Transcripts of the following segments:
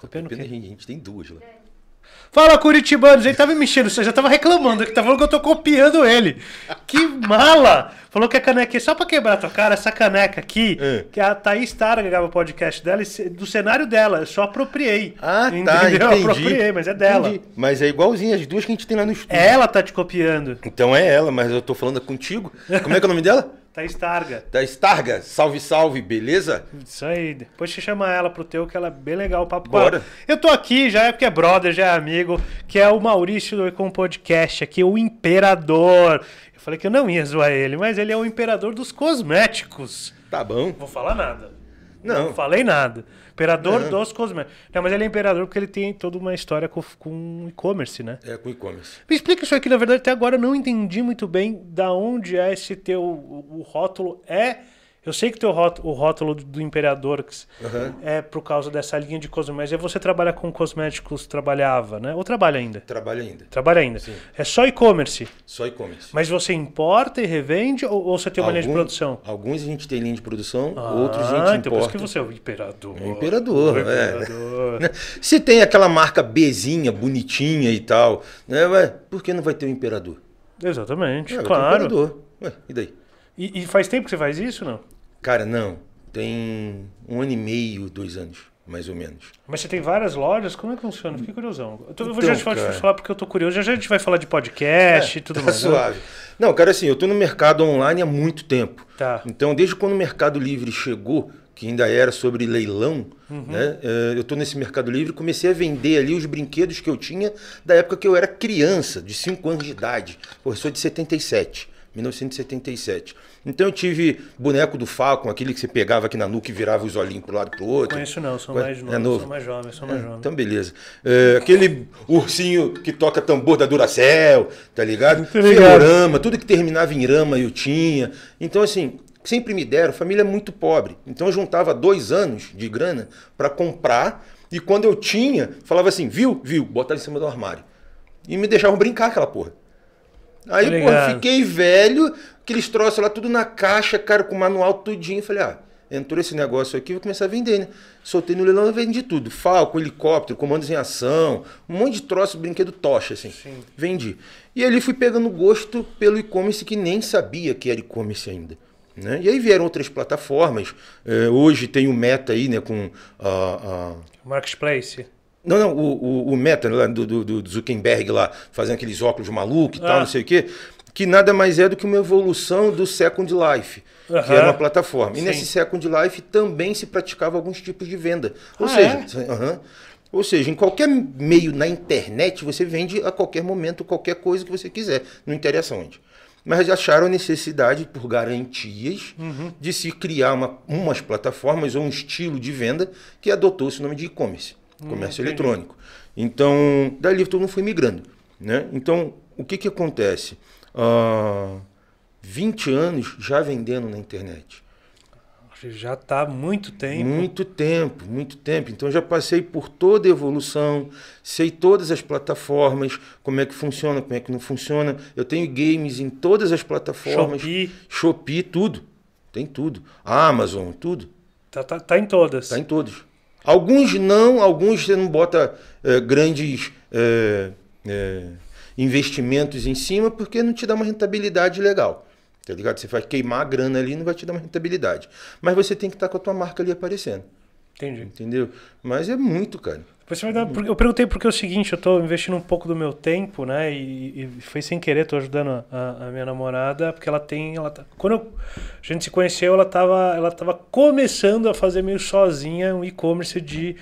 Copiando, Copiando A gente tem duas lá. Fala, Curitibanos. Ele tava me mexendo, você já tava reclamando que tá falando que eu tô copiando ele. Que mala! Falou que a caneca é só pra quebrar tua cara, essa caneca aqui, é. que é a Thaís Tara gravava o podcast dela, do cenário dela, eu só apropriei. Ah, tá, entendeu? tá, entendi. Eu apropriei, mas é dela. Entendi. Mas é igualzinho as duas que a gente tem lá no estúdio. Ela tá te copiando. Então é ela, mas eu tô falando contigo. Como é que é o nome dela? Tá Estarga. Tá Estarga. salve, salve, beleza? Isso aí. Depois te chama ela pro teu, que ela é bem legal o papo. Bora. Eu tô aqui, já é porque é brother, já é amigo, que é o Maurício do Econ Podcast aqui, o imperador. Eu falei que eu não ia zoar ele, mas ele é o imperador dos cosméticos. Tá bom. Vou falar nada. Não. não falei nada. Imperador é. dos cosméticos. Não, mas ele é imperador porque ele tem toda uma história com, com e-commerce, né? É, com e-commerce. Me explica isso aqui, na verdade, até agora eu não entendi muito bem da onde é esse teu o, o rótulo é eu sei que teu rótulo, o rótulo do Imperador uhum. é por causa dessa linha de cosméticos. Mas é você trabalha com cosméticos, trabalhava, né? Ou trabalha ainda? Trabalha ainda. Trabalha ainda. Sim. É só e-commerce? Só e-commerce. Mas você importa e revende ou, ou você tem uma Algum, linha de produção? Alguns a gente tem linha de produção, ah, outros a gente então importa. então por isso que você é o Imperador. É o Imperador, o é. imperador. É. Se tem aquela marca Bzinha, bonitinha e tal, né? Ué, por que não vai ter o Imperador? Exatamente, é, claro. O imperador. Ué, e daí? E, e, faz tempo que você faz isso, não? Cara, não. Tem um ano e meio, dois anos, mais ou menos. Mas você tem várias lojas? Como é que funciona? Fiquei curiosão. Eu, tô, então, eu já te cara... falar porque eu tô curioso. Já, já a gente vai falar de podcast é, e tudo tá mais. Né? suave. Né? Não, cara, assim, eu tô no mercado online há muito tempo. Tá. Então, desde quando o Mercado Livre chegou, que ainda era sobre leilão, uhum. né? Eh, eu tô nesse Mercado Livre, comecei a vender ali os brinquedos que eu tinha da época que eu era criança, de 5 anos de idade. Pô, eu sou de 77. 1977. Então eu tive boneco do Falcon, aquele que você pegava aqui na nuca e virava os olhinhos para o lado para o outro. Conheço não, sou mais é novo, é novo. sou mais jovem, sou mais é, jovem. Então beleza. É, aquele ursinho que toca tambor da Duracell, tá ligado? Ferrorama, tudo que terminava em rama eu tinha. Então assim, sempre me deram, família é muito pobre. Então eu juntava dois anos de grana para comprar e quando eu tinha, falava assim, viu, viu, bota em cima do armário. E me deixavam brincar aquela porra. Aí, tá pô, fiquei velho, aqueles troços lá tudo na caixa, cara, com o manual tudinho. Falei, ah, entrou esse negócio aqui, vou começar a vender, né? Soltei no leilão, vendi tudo. Falco, helicóptero, comandos em ação, um monte de troço, brinquedo tocha, assim. Sim. Vendi. E ali fui pegando gosto pelo e-commerce que nem sabia que era e-commerce ainda. Né? E aí vieram outras plataformas. É, hoje tem o Meta aí, né? Com a, a... Marketplace. Não, não, o, o, o Meta né, lá, do, do, do, Zuckerberg lá, fazendo aqueles óculos maluco e tal, é. não sei o quê, que nada mais é do que uma evolução do Second Life, que era uma plataforma. Sim. E nesse Second Life também se praticava alguns tipos de venda. Ou ah, seja, é? Ou seja, em qualquer meio na internet você vende a qualquer momento qualquer coisa que você quiser, não interessa onde. Mas acharam a necessidade, por garantias, uhum. de se criar uma, umas plataformas ou um estilo de venda que adotou esse nome de e-commerce. É, comércio eletrônico. Então, dali todo mundo foi migrando. Né? Então, o que, que acontece? Uh, ah, 20 anos já vendendo na internet. Já está muito tempo. Muito tempo, muito tempo. Então já passei por toda a evolução, sei todas as plataformas, como é que funciona, como é que não funciona. Eu tenho games em todas as plataformas. Shopee. Shopee, tudo. Tem tudo. Amazon, tudo. Está tá, tá em todas. Tá em todos. Alguns não, alguns você não bota é, grandes é, é, investimentos em cima porque não te dá uma rentabilidade legal. Tá ligado? Você vai queimar a grana ali não vai te dar uma rentabilidade. Mas você tem que estar tá com a tua marca ali aparecendo. Entendi. Entendeu? Mas é muito, cara. Uhum. Eu perguntei porque é o seguinte, eu estou investindo um pouco do meu tempo, né? E, e foi sem querer, estou ajudando a, a, minha namorada, porque ela tem. Ela tá, quando eu, a gente se conheceu, ela estava ela tava começando a fazer meio sozinha um e-commerce de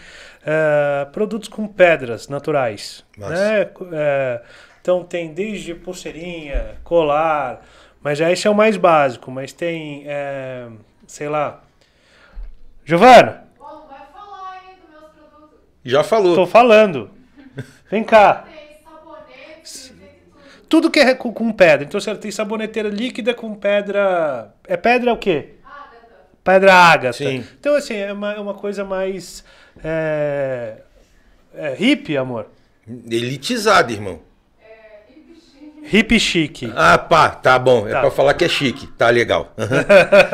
eh, produtos com pedras naturais. Nossa. Né? É, então tem desde pulseirinha, colar, mas já esse é o mais básico, mas tem, eh, sei lá. Giovana! Já falou. Tô falando. Vem cá. Tudo que é com, com pedra. Então você tem saboneteira líquida com pedra. É pedra o quê? Ágata. Pedra ágata. Sim. Então, assim, é uma, é uma coisa mais. É, é hippie, amor. Elitizada, irmão. Hip chique. Ah, pá, tá bom. É tá. É pra falar que é chique. Tá legal.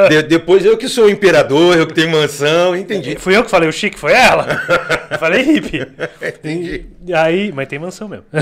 De, depois eu que sou imperador, eu que tenho mansão, entendi. É, fui eu que falei o chique, foi ela? Eu falei hippie. entendi. Aí, mas tem mansão mesmo.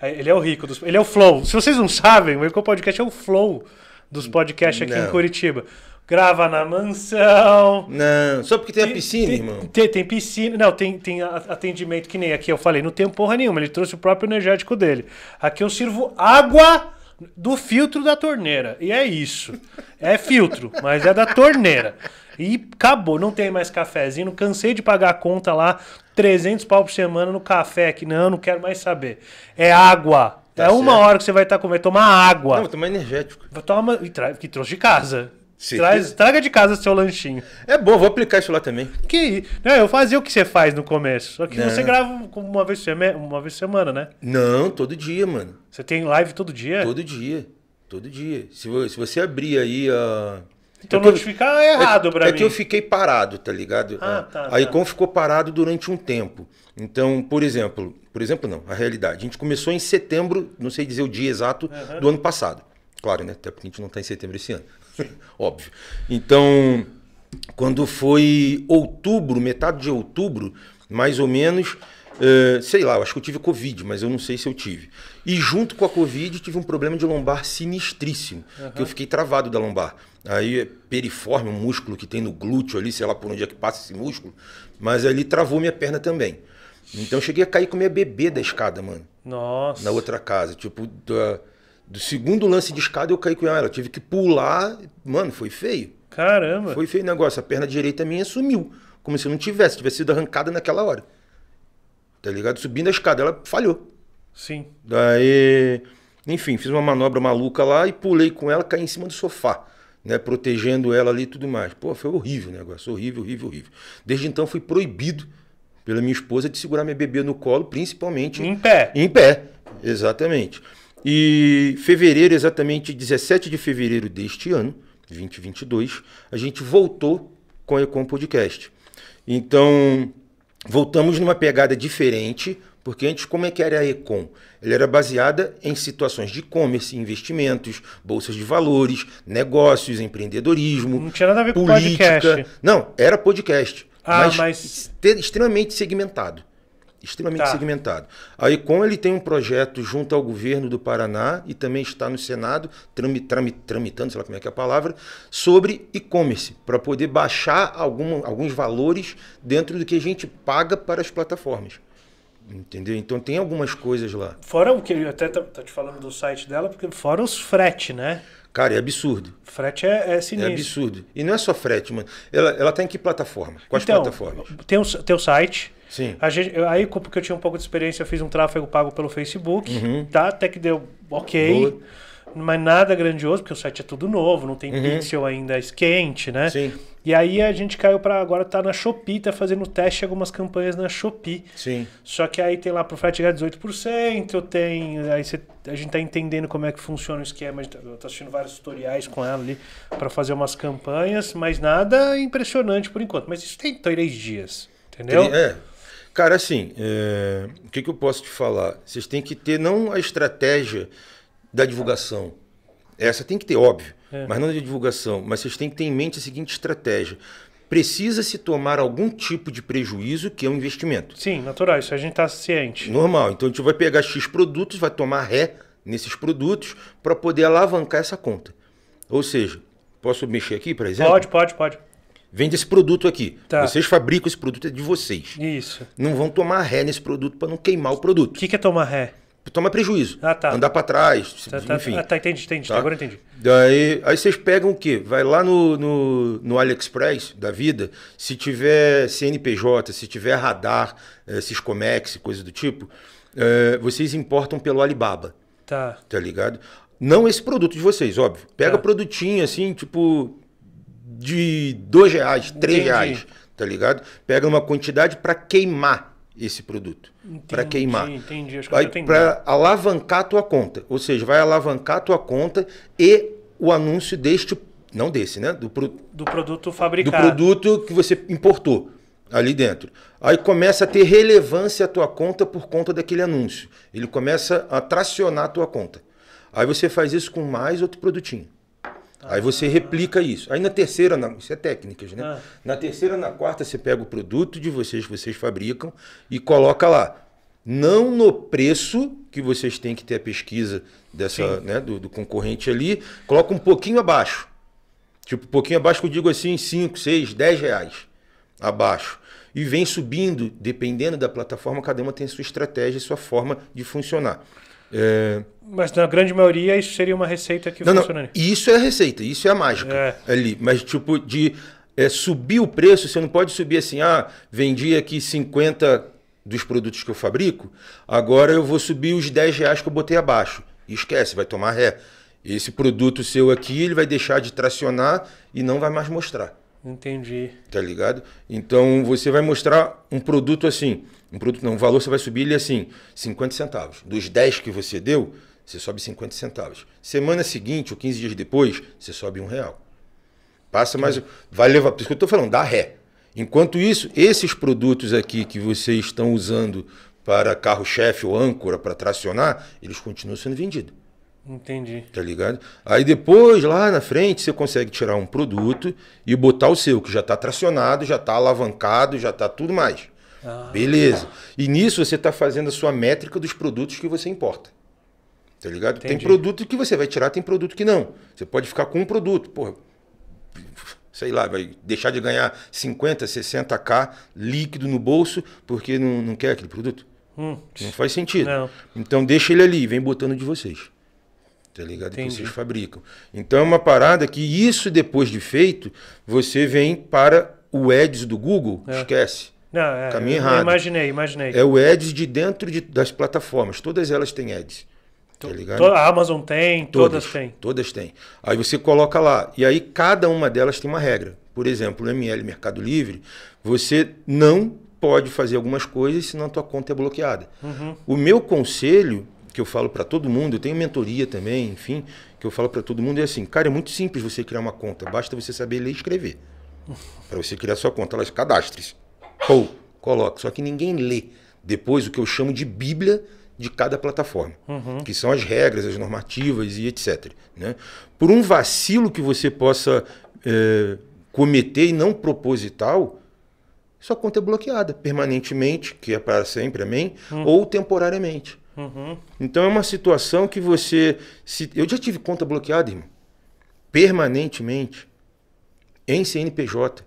Aí, ele é o rico dos. Ele é o flow. Se vocês não sabem, o Eco Podcast é o flow dos podcasts aqui não. em Curitiba grava na mansão. Não, só porque tem, tem a piscina, tem, irmão. Tem, tem, piscina. Não, tem, tem atendimento que nem aqui eu falei. Não tem porra nenhuma. Ele trouxe o próprio energético dele. Aqui eu sirvo água do filtro da torneira. E é isso. É filtro, mas é da torneira. E acabou, não tem mais cafezinho. Cansei de pagar a conta lá, 300 pau por semana no café aqui. Não, não quero mais saber. É água. Tá é certo. uma hora que você vai estar tá comendo. Tomar água. Não, vou tomar energético. Vou tomar. Que trouxe de casa. Sim. Traz, traga de casa seu lanchinho. É bom, vou aplicar isso lá também. Que não, eu fazia o que você faz no começo Só que não. você grava uma vez, uma vez por semana, né? Não, todo dia, mano. Você tem live todo dia? Todo dia. Todo dia. Se, se você abrir aí a. Então é notificar é errado é, pra é mim. É que eu fiquei parado, tá ligado? Ah, ah tá, aí Icon tá. ficou parado durante um tempo. Então, por exemplo, por exemplo, não, a realidade. A gente começou em setembro, não sei dizer o dia exato, uhum. do ano passado. Claro, né? Até porque a gente não tá em setembro esse ano. Óbvio. Então, quando foi outubro, metade de outubro, mais ou menos, uh, sei lá, acho que eu tive Covid, mas eu não sei se eu tive. E junto com a Covid, tive um problema de lombar sinistríssimo, uhum. que eu fiquei travado da lombar. Aí é periforme, um músculo que tem no glúteo ali, sei lá por onde é que passa esse músculo, mas ali travou minha perna também. Então eu cheguei a cair com minha bebê da escada, mano. Nossa. Na outra casa, tipo... Uh, do segundo lance de escada eu caí com ela. Eu tive que pular. Mano, foi feio. Caramba. Foi feio o negócio. A perna direita minha sumiu. Como se eu não tivesse, tivesse sido arrancada naquela hora. Tá ligado? Subindo a escada, ela falhou. Sim. Daí. Enfim, fiz uma manobra maluca lá e pulei com ela, caí em cima do sofá, né? Protegendo ela ali e tudo mais. Pô, foi horrível o negócio, horrível, horrível, horrível. Desde então fui proibido pela minha esposa de segurar minha bebê no colo, principalmente. Em pé. Em pé, exatamente. E fevereiro, exatamente 17 de fevereiro deste ano, 2022, a gente voltou com a Ecom Podcast. Então, voltamos numa pegada diferente, porque antes como é que era a Ecom? Ela era baseada em situações de e-commerce, investimentos, bolsas de valores, negócios, empreendedorismo, Não tinha nada a ver com podcast. Não, era podcast, Ah, mas mas extremamente segmentado extremamente tá. segmentado. A Econ ele tem um projeto junto ao governo do Paraná e também está no Senado, tramit, tramit, tramitando, sei lá como é que é a palavra, sobre e-commerce, para poder baixar algum, alguns valores dentro do que a gente paga para as plataformas. Entendeu? Então tem algumas coisas lá. Fora o que eu até tá, tá te falando do site dela, porque fora os frete, né? Cara, é absurdo. Frete é, é, é sinistro. É absurdo. E não é só frete, mano. Ela, ela tá em que plataforma? Quais então, plataformas? Tem o teu site, Sim. Gente, eu, aí, porque eu tinha um pouco de experiência, eu fiz um tráfego pago pelo Facebook, uhum. tá? Até que deu ok. Boa. Mas nada grandioso, porque o site é tudo novo, não tem uhum. pixel ainda esquente, é né? Sim. E aí a gente caiu para agora tá na Shopee, tá fazendo teste algumas campanhas na Shopee. Sim. Só que aí tem lá pro frete ganhar 18%, tem aí cê, a gente tá entendendo como é que funciona o esquema, tá, eu tô assistindo vários tutoriais com ela ali para fazer umas campanhas, mas nada impressionante por enquanto, mas isso tem três dias, entendeu? É. Cara, assim, é... o que, que eu posso te falar? Vocês têm que ter não a estratégia da divulgação. Essa tem que ter, óbvio, é. mas não de divulgação. Mas vocês têm que ter em mente a seguinte estratégia precisa se tomar algum tipo de prejuízo que é um investimento. Sim, natural, isso a gente está ciente. Normal, então a gente vai pegar X produtos, vai tomar ré nesses produtos para poder alavancar essa conta. Ou seja, posso mexer aqui, por exemplo? Pode, pode, pode. Vende esse produto aqui. Tá. Vocês fabricam esse produto, é de vocês. Isso. Não vão tomar ré nesse produto para não queimar o produto. O que, que é tomar ré? Toma prejuízo. Ah, tá. Andar para trás, tá, tá, tá. enfim. Tá, tá, entendi, entendi. Tá? Agora entendi. Daí, aí vocês pegam o quê? Vai lá no, no, no AliExpress da vida, se tiver CNPJ, se tiver radar, é, eh, Ciscomex, coisa do tipo, é, vocês importam pelo Alibaba. Tá. Tá ligado? Não esse produto de vocês, óbvio. Pega tá. produtinho assim, tipo de dois reais, três Entendi. reais, tá ligado? Pega uma quantidade para queimar esse produto para queimar. Entendi, acho que para alavancar a tua conta, ou seja, vai alavancar a tua conta e o anúncio deste não desse, né, do, pro, do produto fabricado. Do produto que você importou ali dentro. Aí começa a ter relevância a tua conta por conta daquele anúncio. Ele começa a tracionar a tua conta. Aí você faz isso com mais outro produtinho. Tá. Aí você replica isso. Aí na terceira, na, isso é técnicas, né? Ah. Na terceira, na quarta, você pega o produto de vocês que vocês fabricam e coloca lá. Não no preço, que vocês têm que ter a pesquisa dessa, né, do, do concorrente ali, coloca um pouquinho abaixo. Tipo, um pouquinho abaixo que eu digo assim, 5, 6, 10 reais abaixo. E vem subindo, dependendo da plataforma, cada uma tem sua estratégia e sua forma de funcionar. É... Mas na grande maioria isso seria uma receita que não, funcionaria. Não, isso é a receita, isso é a mágica é. ali. Mas tipo de é, subir o preço, você não pode subir assim, ah, vendi aqui 50 dos produtos que eu fabrico, agora eu vou subir os 10 reais que eu botei abaixo. E esquece, vai tomar ré. Esse produto seu aqui, ele vai deixar de tracionar e não vai mais mostrar. Entendi. Tá ligado? Então você vai mostrar um produto assim, um produto não, o valor você vai subir ele assim, 50 centavos. Dos 10 que você deu, você sobe 50 centavos. Semana seguinte ou 15 dias depois, você sobe um real. Passa mais. Vai levar. Por isso que eu estou falando, dá ré. Enquanto isso, esses produtos aqui que vocês estão usando para carro-chefe ou âncora para tracionar, eles continuam sendo vendidos. Entendi. Tá ligado? Aí depois, lá na frente, você consegue tirar um produto e botar o seu, que já está tracionado, já está alavancado, já está tudo mais. Ah. Beleza. E nisso você está fazendo a sua métrica dos produtos que você importa. Tá ligado? Entendi. Tem produto que você vai tirar, tem produto que não. Você pode ficar com um produto. Porra, sei lá, vai deixar de ganhar 50, 60k líquido no bolso porque não, não quer aquele produto. Hum. Não faz sentido. Não. Então deixa ele ali, vem botando de vocês. Tá ligado? Entendi. Que vocês fabricam. Então é uma parada que isso, depois de feito, você vem para o Ads do Google, é. esquece. Não, é, Caminho errado. Imaginei, imaginei. É o ads de dentro de, das plataformas. Todas elas têm ads. Tá ligado? A Amazon tem, todas, todas têm. Todas têm. Aí você coloca lá. E aí cada uma delas tem uma regra. Por exemplo, no ML Mercado Livre, você não pode fazer algumas coisas, senão a tua conta é bloqueada. Uhum. O meu conselho, que eu falo para todo mundo, eu tenho mentoria também, enfim, que eu falo para todo mundo é assim, cara, é muito simples você criar uma conta, basta você saber ler e escrever. Para você criar sua conta, elas cadastres. Pou, coloca. Só que ninguém lê depois o que eu chamo de Bíblia de cada plataforma, uhum. que são as regras, as normativas e etc. Né? Por um vacilo que você possa é, cometer e não proposital, sua conta é bloqueada permanentemente, que é para sempre, amém? Uhum. Ou temporariamente. Uhum. Então é uma situação que você. Se, eu já tive conta bloqueada, irmão. Permanentemente. Em CNPJ.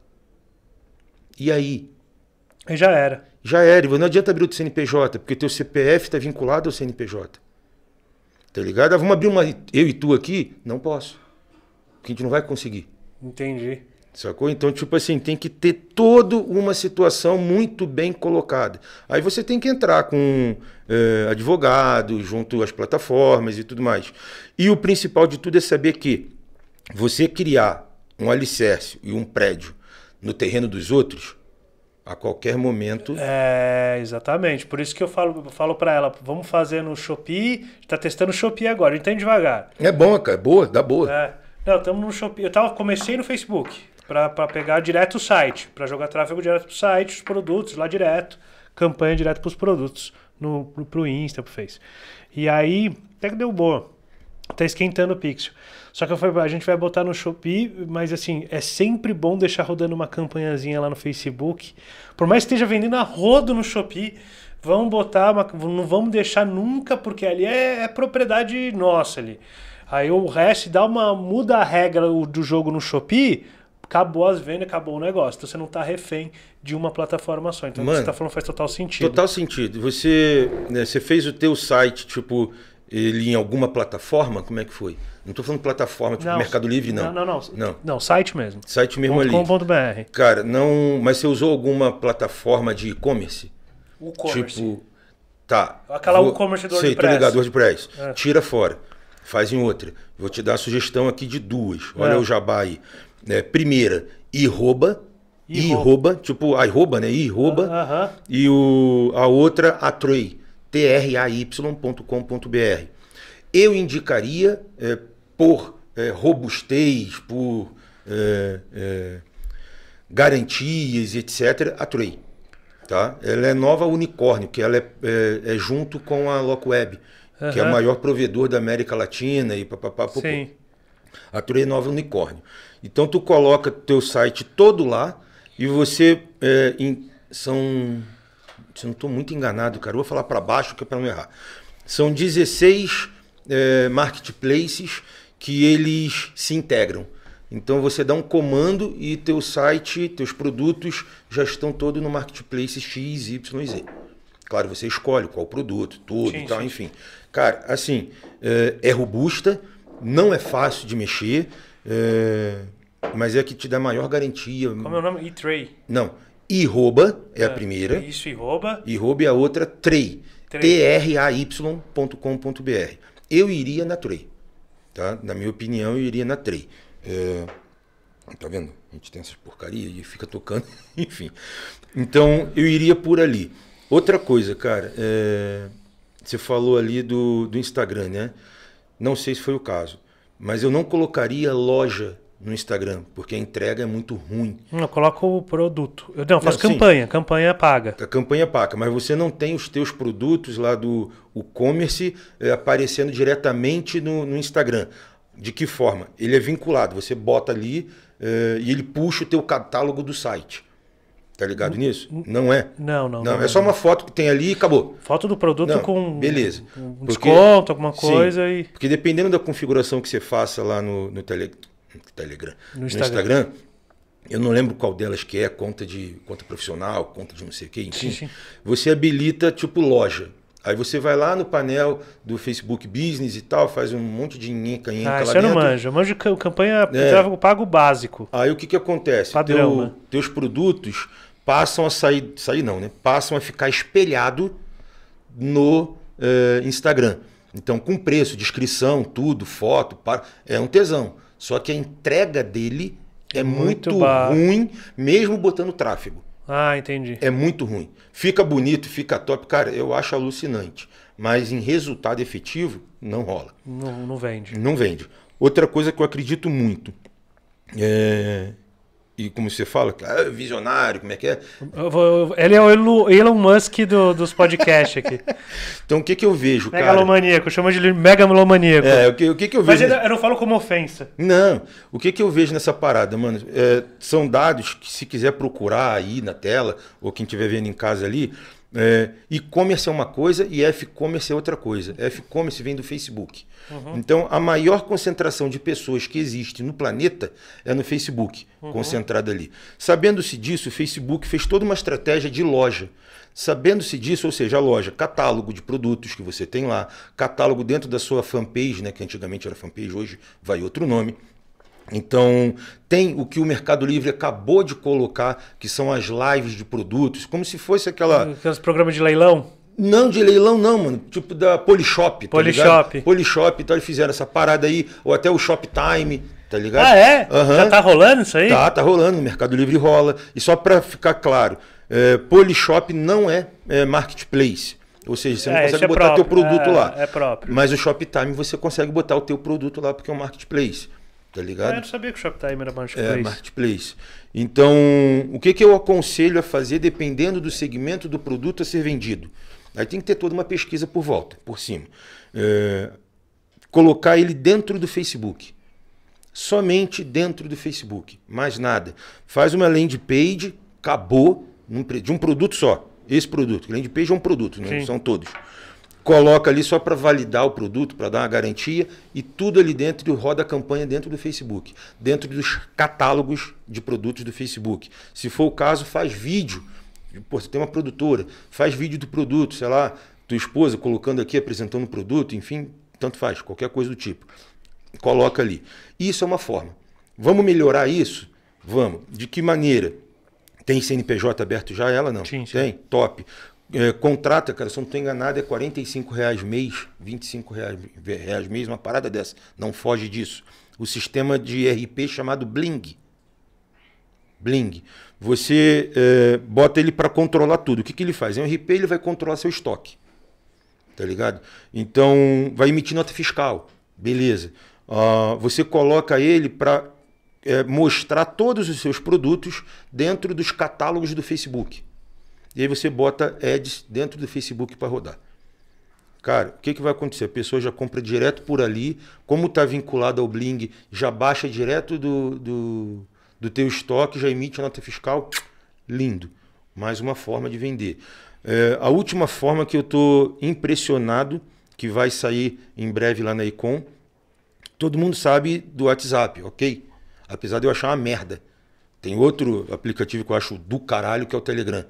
E aí? E já era. Já era. Não adianta abrir o CNPJ, porque teu CPF está vinculado ao CNPJ. Tá ligado? Ah, vamos abrir uma eu e tu aqui? Não posso. Porque a gente não vai conseguir. Entendi. Sacou? Então, tipo assim, tem que ter toda uma situação muito bem colocada. Aí você tem que entrar com é, advogado, junto às plataformas e tudo mais. E o principal de tudo é saber que você criar um alicerce e um prédio no terreno dos outros a qualquer momento. É, exatamente. Por isso que eu falo, falo para ela, vamos fazer no Shopee, está testando o Shopee agora, então devagar. É bom, cara, é boa, dá boa. É. Não, estamos no Shopee. Eu tava, comecei no Facebook, para pegar direto o site, para jogar tráfego direto pro site, os produtos lá direto, campanha direto pros produtos, no, pro, pro Insta, pro Face. E aí, até que deu boa. Tá esquentando o pixel. Só que falei, a gente vai botar no Shopee, mas assim, é sempre bom deixar rodando uma campanhazinha lá no Facebook. Por mais que esteja vendendo a rodo no Shopee, vamos botar, uma, não vamos deixar nunca, porque ali é, é propriedade nossa ali. Aí o resto dá uma muda a regra do jogo no Shopee, acabou as vendas, acabou o negócio. Então você não está refém de uma plataforma só. Então Mano, o que você tá falando faz total sentido. Total sentido. Você, né, você fez o teu site, tipo, ele em alguma plataforma? Como é que foi? Não estou falando plataforma, tipo não, Mercado Livre, não. Não, não, não. Não, site mesmo. Site mesmo ali. .com.br. Cara, não. Mas você usou alguma plataforma de e-commerce? E-commerce. Tipo. Tá. Aquela vou, e-commerce do WordPress. Sei, tô ligado, WordPress. É. Tira fora. Faz em outra. Vou te dar a sugestão aqui de duas. Olha é. o jabá aí. É, primeira, iroba. Iroba. Tipo, iroba, né? Iroba. Uh ah, -huh. E o, a outra, a Troy. T-R-A-Y.com.br. Eu indicaria, é, por é, robustez, por é, é garantias, etc., a Trey. Tá? Ela é nova unicórnio, que ela é, é, é junto com a Locweb, uhum. que é o maior provedor da América Latina e papapá. Sim. A Trey é nova unicórnio. Então tu coloca teu site todo lá e você em, são se não estou muito enganado, cara, eu vou falar para baixo que é para não errar. São 16 é, marketplaces que eles se integram. Então você dá um comando e teu site, teus produtos já estão todos no marketplace X, Y, Z. Claro, você escolhe qual produto, tudo sim, e tal, sim. enfim. Cara, assim, eh, é, robusta, não é fácil de mexer, é, mas é que te dá maior garantia. Como é o nome? E-Tray. Não. Iroba é, é a ah, primeira. Isso, E rouba é a outra, Tray. T-R-A-Y.com.br. Eu iria na Tray. Tá? Na minha opinião, eu iria na Trey. É, tá vendo? A gente tem essas porcarias e fica tocando, enfim. Então, eu iria por ali. Outra coisa, cara, é, você falou ali do, do Instagram, né? Não sei se foi o caso, mas eu não colocaria loja no Instagram, porque a entrega é muito ruim. Não, coloca o produto. Eu não, faço não, campanha, sim. campanha paga. A campanha paga, mas você não tem os teus produtos lá do e-commerce eh, aparecendo diretamente no, no, Instagram. De que forma? Ele é vinculado, você bota ali eh, e ele puxa o teu catálogo do site. Tá ligado N nisso? Não é? Não, não. Não, não é, é só uma foto que tem ali e acabou. Foto do produto não, com. Beleza. Um desconto, porque, alguma coisa sim, e. Porque dependendo da configuração que você faça lá no, no Telegram, no, no Instagram. Eu não lembro qual delas que é, conta de conta profissional, conta de não sei o que, enfim. Sim, sim. Você habilita tipo loja. Aí você vai lá no painel do Facebook Business e tal, faz um monte de inca, inca ah, lá isso eu não manjo. Eu manjo campanha é. pago básico. Aí o que, que acontece? Teu, né? Teus produtos passam a sair... Sair não, né? Passam a ficar espelhado no eh, Instagram. Então, com preço, descrição, tudo, foto, é um tesão. Só que a entrega dele é muito, muito ruim, mesmo botando tráfego. Ah, entendi. É muito ruim. Fica bonito, fica top, cara, eu acho alucinante. Mas em resultado efetivo, não rola. Não, não vende. Não vende. Outra coisa que eu acredito muito. É... E como você fala, ah, visionário, como é que é? Ele é o Elon Musk do, dos podcasts aqui. então o que, que eu vejo, cara? Megalomaníaco, chama de megalomaníaco. É, o que, o que, que eu vejo. Mas eu não falo como ofensa. Não, o que, que eu vejo nessa parada, mano? É, são dados que se quiser procurar aí na tela, ou quem estiver vendo em casa ali, é, e-commerce é uma coisa e F-commerce é outra coisa. F-commerce vem do Facebook. Uhum. Então, a maior concentração de pessoas que existe no planeta é no Facebook, uhum. concentrada ali. Sabendo-se disso, o Facebook fez toda uma estratégia de loja. Sabendo-se disso, ou seja, a loja, catálogo de produtos que você tem lá, catálogo dentro da sua fanpage, né, que antigamente era fanpage, hoje vai outro nome. Então, tem o que o Mercado Livre acabou de colocar, que são as lives de produtos, como se fosse aquela. Aqueles hum, programas de leilão? Não, de leilão não, mano. Tipo da Polishop. Tá Polishop. Ligado? Polishop e então tal, eles fizeram essa parada aí, ou até o Shoptime, tá ligado? Ah, é? Uhum. Já tá rolando isso aí? Tá, tá rolando. O Mercado Livre rola. E só pra ficar claro, é, Polishop não é, é marketplace. Ou seja, você não é, consegue é botar o teu produto é, lá. É próprio. Mas o Shoptime você consegue botar o teu produto lá, porque é um marketplace tá ligado? Ah, eu não sabia que o Shoptime era marketplace. É, marketplace. Então, o que, que eu aconselho a fazer dependendo do segmento do produto a ser vendido? Aí tem que ter toda uma pesquisa por volta, por cima. É, colocar ele dentro do Facebook. Somente dentro do Facebook, mais nada. Faz uma landing page, acabou, de um produto só. Esse produto. Landing page é um produto, né? são todos coloca ali só para validar o produto, para dar uma garantia, e tudo ali dentro roda a campanha dentro do Facebook, dentro dos catálogos de produtos do Facebook. Se for o caso, faz vídeo. Pô, você tem uma produtora, faz vídeo do produto, sei lá, tua esposa colocando aqui, apresentando o produto, enfim, tanto faz, qualquer coisa do tipo. Coloca ali. Isso é uma forma. Vamos melhorar isso? Vamos. De que maneira? Tem CNPJ aberto já ela? Não. Sim, sim. Tem? Top. É, contrata, cara, se eu não estou enganado, é 45 reais mês, 25 reais, reais mês, uma parada dessa. Não foge disso. O sistema de RP chamado Bling. Bling. Você é, bota ele para controlar tudo. O que, que ele faz? Em é um RP ele vai controlar seu estoque. Tá ligado? Então, vai emitir nota fiscal. Beleza. Uh, você coloca ele para é, mostrar todos os seus produtos dentro dos catálogos do Facebook. E aí você bota ads dentro do Facebook para rodar. Cara, o que, que vai acontecer? A pessoa já compra direto por ali, como está vinculado ao Bling, já baixa direto do, do, do teu estoque, já emite a nota fiscal. Lindo. Mais uma forma de vender. É, a última forma que eu estou impressionado, que vai sair em breve lá na Econ, todo mundo sabe do WhatsApp, ok? Apesar de eu achar uma merda. Tem outro aplicativo que eu acho do caralho, que é o Telegram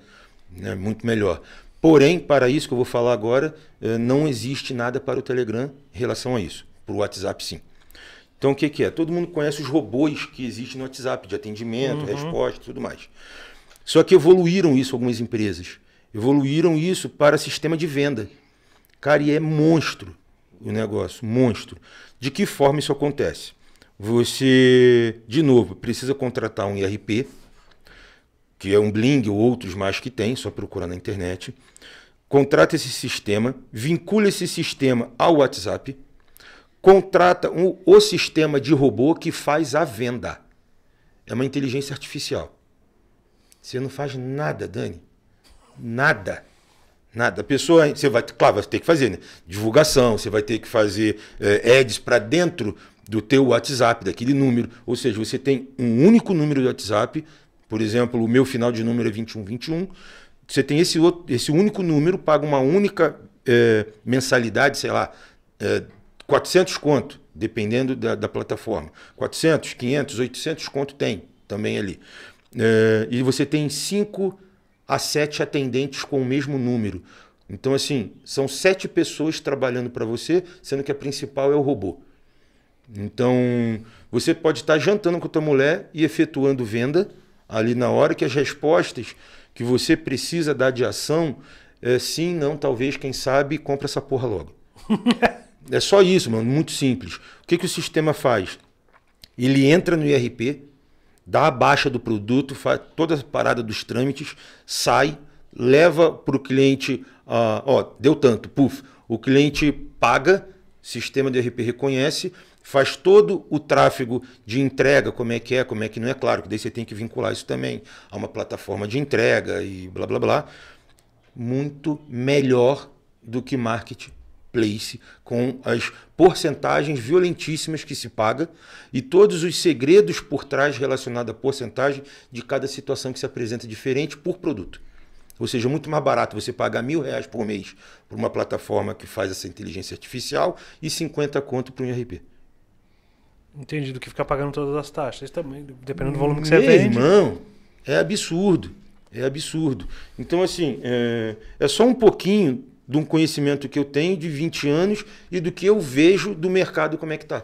né? muito melhor. Porém, para isso que eu vou falar agora, eh, não existe nada para o Telegram em relação a isso. Para o WhatsApp, sim. Então, o que, que, é? Todo mundo conhece os robôs que existem no WhatsApp, de atendimento, uhum. resposta tudo mais. Só que evoluíram isso algumas empresas. Evoluíram isso para sistema de venda. Cara, e é monstro o negócio, monstro. De que forma isso acontece? Você, de novo, precisa contratar um IRP, que é um Bling ou outros mais que tem, só procurar na internet. Contrata esse sistema, vincula esse sistema ao WhatsApp, contrata um, o sistema de robô que faz a venda. É uma inteligência artificial. Você não faz nada, Dani. Nada. Nada. A pessoa, você vai, claro, vai ter que fazer né? divulgação, você vai ter que fazer é, ads para dentro do teu WhatsApp, daquele número. Ou seja, você tem um único número de WhatsApp por exemplo, o meu final de número é 2121. Você tem esse, outro, esse único número, paga uma única é, mensalidade, sei lá, é, 400 conto, dependendo da, da, plataforma. 400, 500, 800 conto tem também ali. É, e você tem 5 a 7 atendentes com o mesmo número. Então, assim, são sete pessoas trabalhando para você, sendo que a principal é o robô. Então, você pode estar tá jantando com a tua mulher e efetuando venda, ali na hora, que as respostas que você precisa dar de ação é sim, não, talvez, quem sabe, compra essa porra logo. é só isso, mano, muito simples. O que, que o sistema faz? Ele entra no IRP, dá a baixa do produto, faz toda a parada dos trâmites, sai, leva para o cliente, uh, ó, deu tanto, puf, o cliente paga, sistema de IRP reconhece, faz todo o tráfego de entrega, como é que é, como é que não é, claro, que daí você tem que vincular isso também a uma plataforma de entrega e blá blá blá. Muito melhor do que marketplace, com as porcentagens violentíssimas que se paga e todos os segredos por trás relacionados à porcentagem de cada situação que se apresenta diferente por produto. Ou seja, é muito mais barato você pagar mil reais por mês por uma plataforma que faz essa inteligência artificial e 50 conto para um IRP. Entendi, do que ficar pagando todas as taxas. Isso também, dependendo do volume que Meu você vende. irmão, é absurdo. É absurdo. Então, assim, é, é só um pouquinho de um conhecimento que eu tenho de 20 anos e do que eu vejo do mercado como é que tá.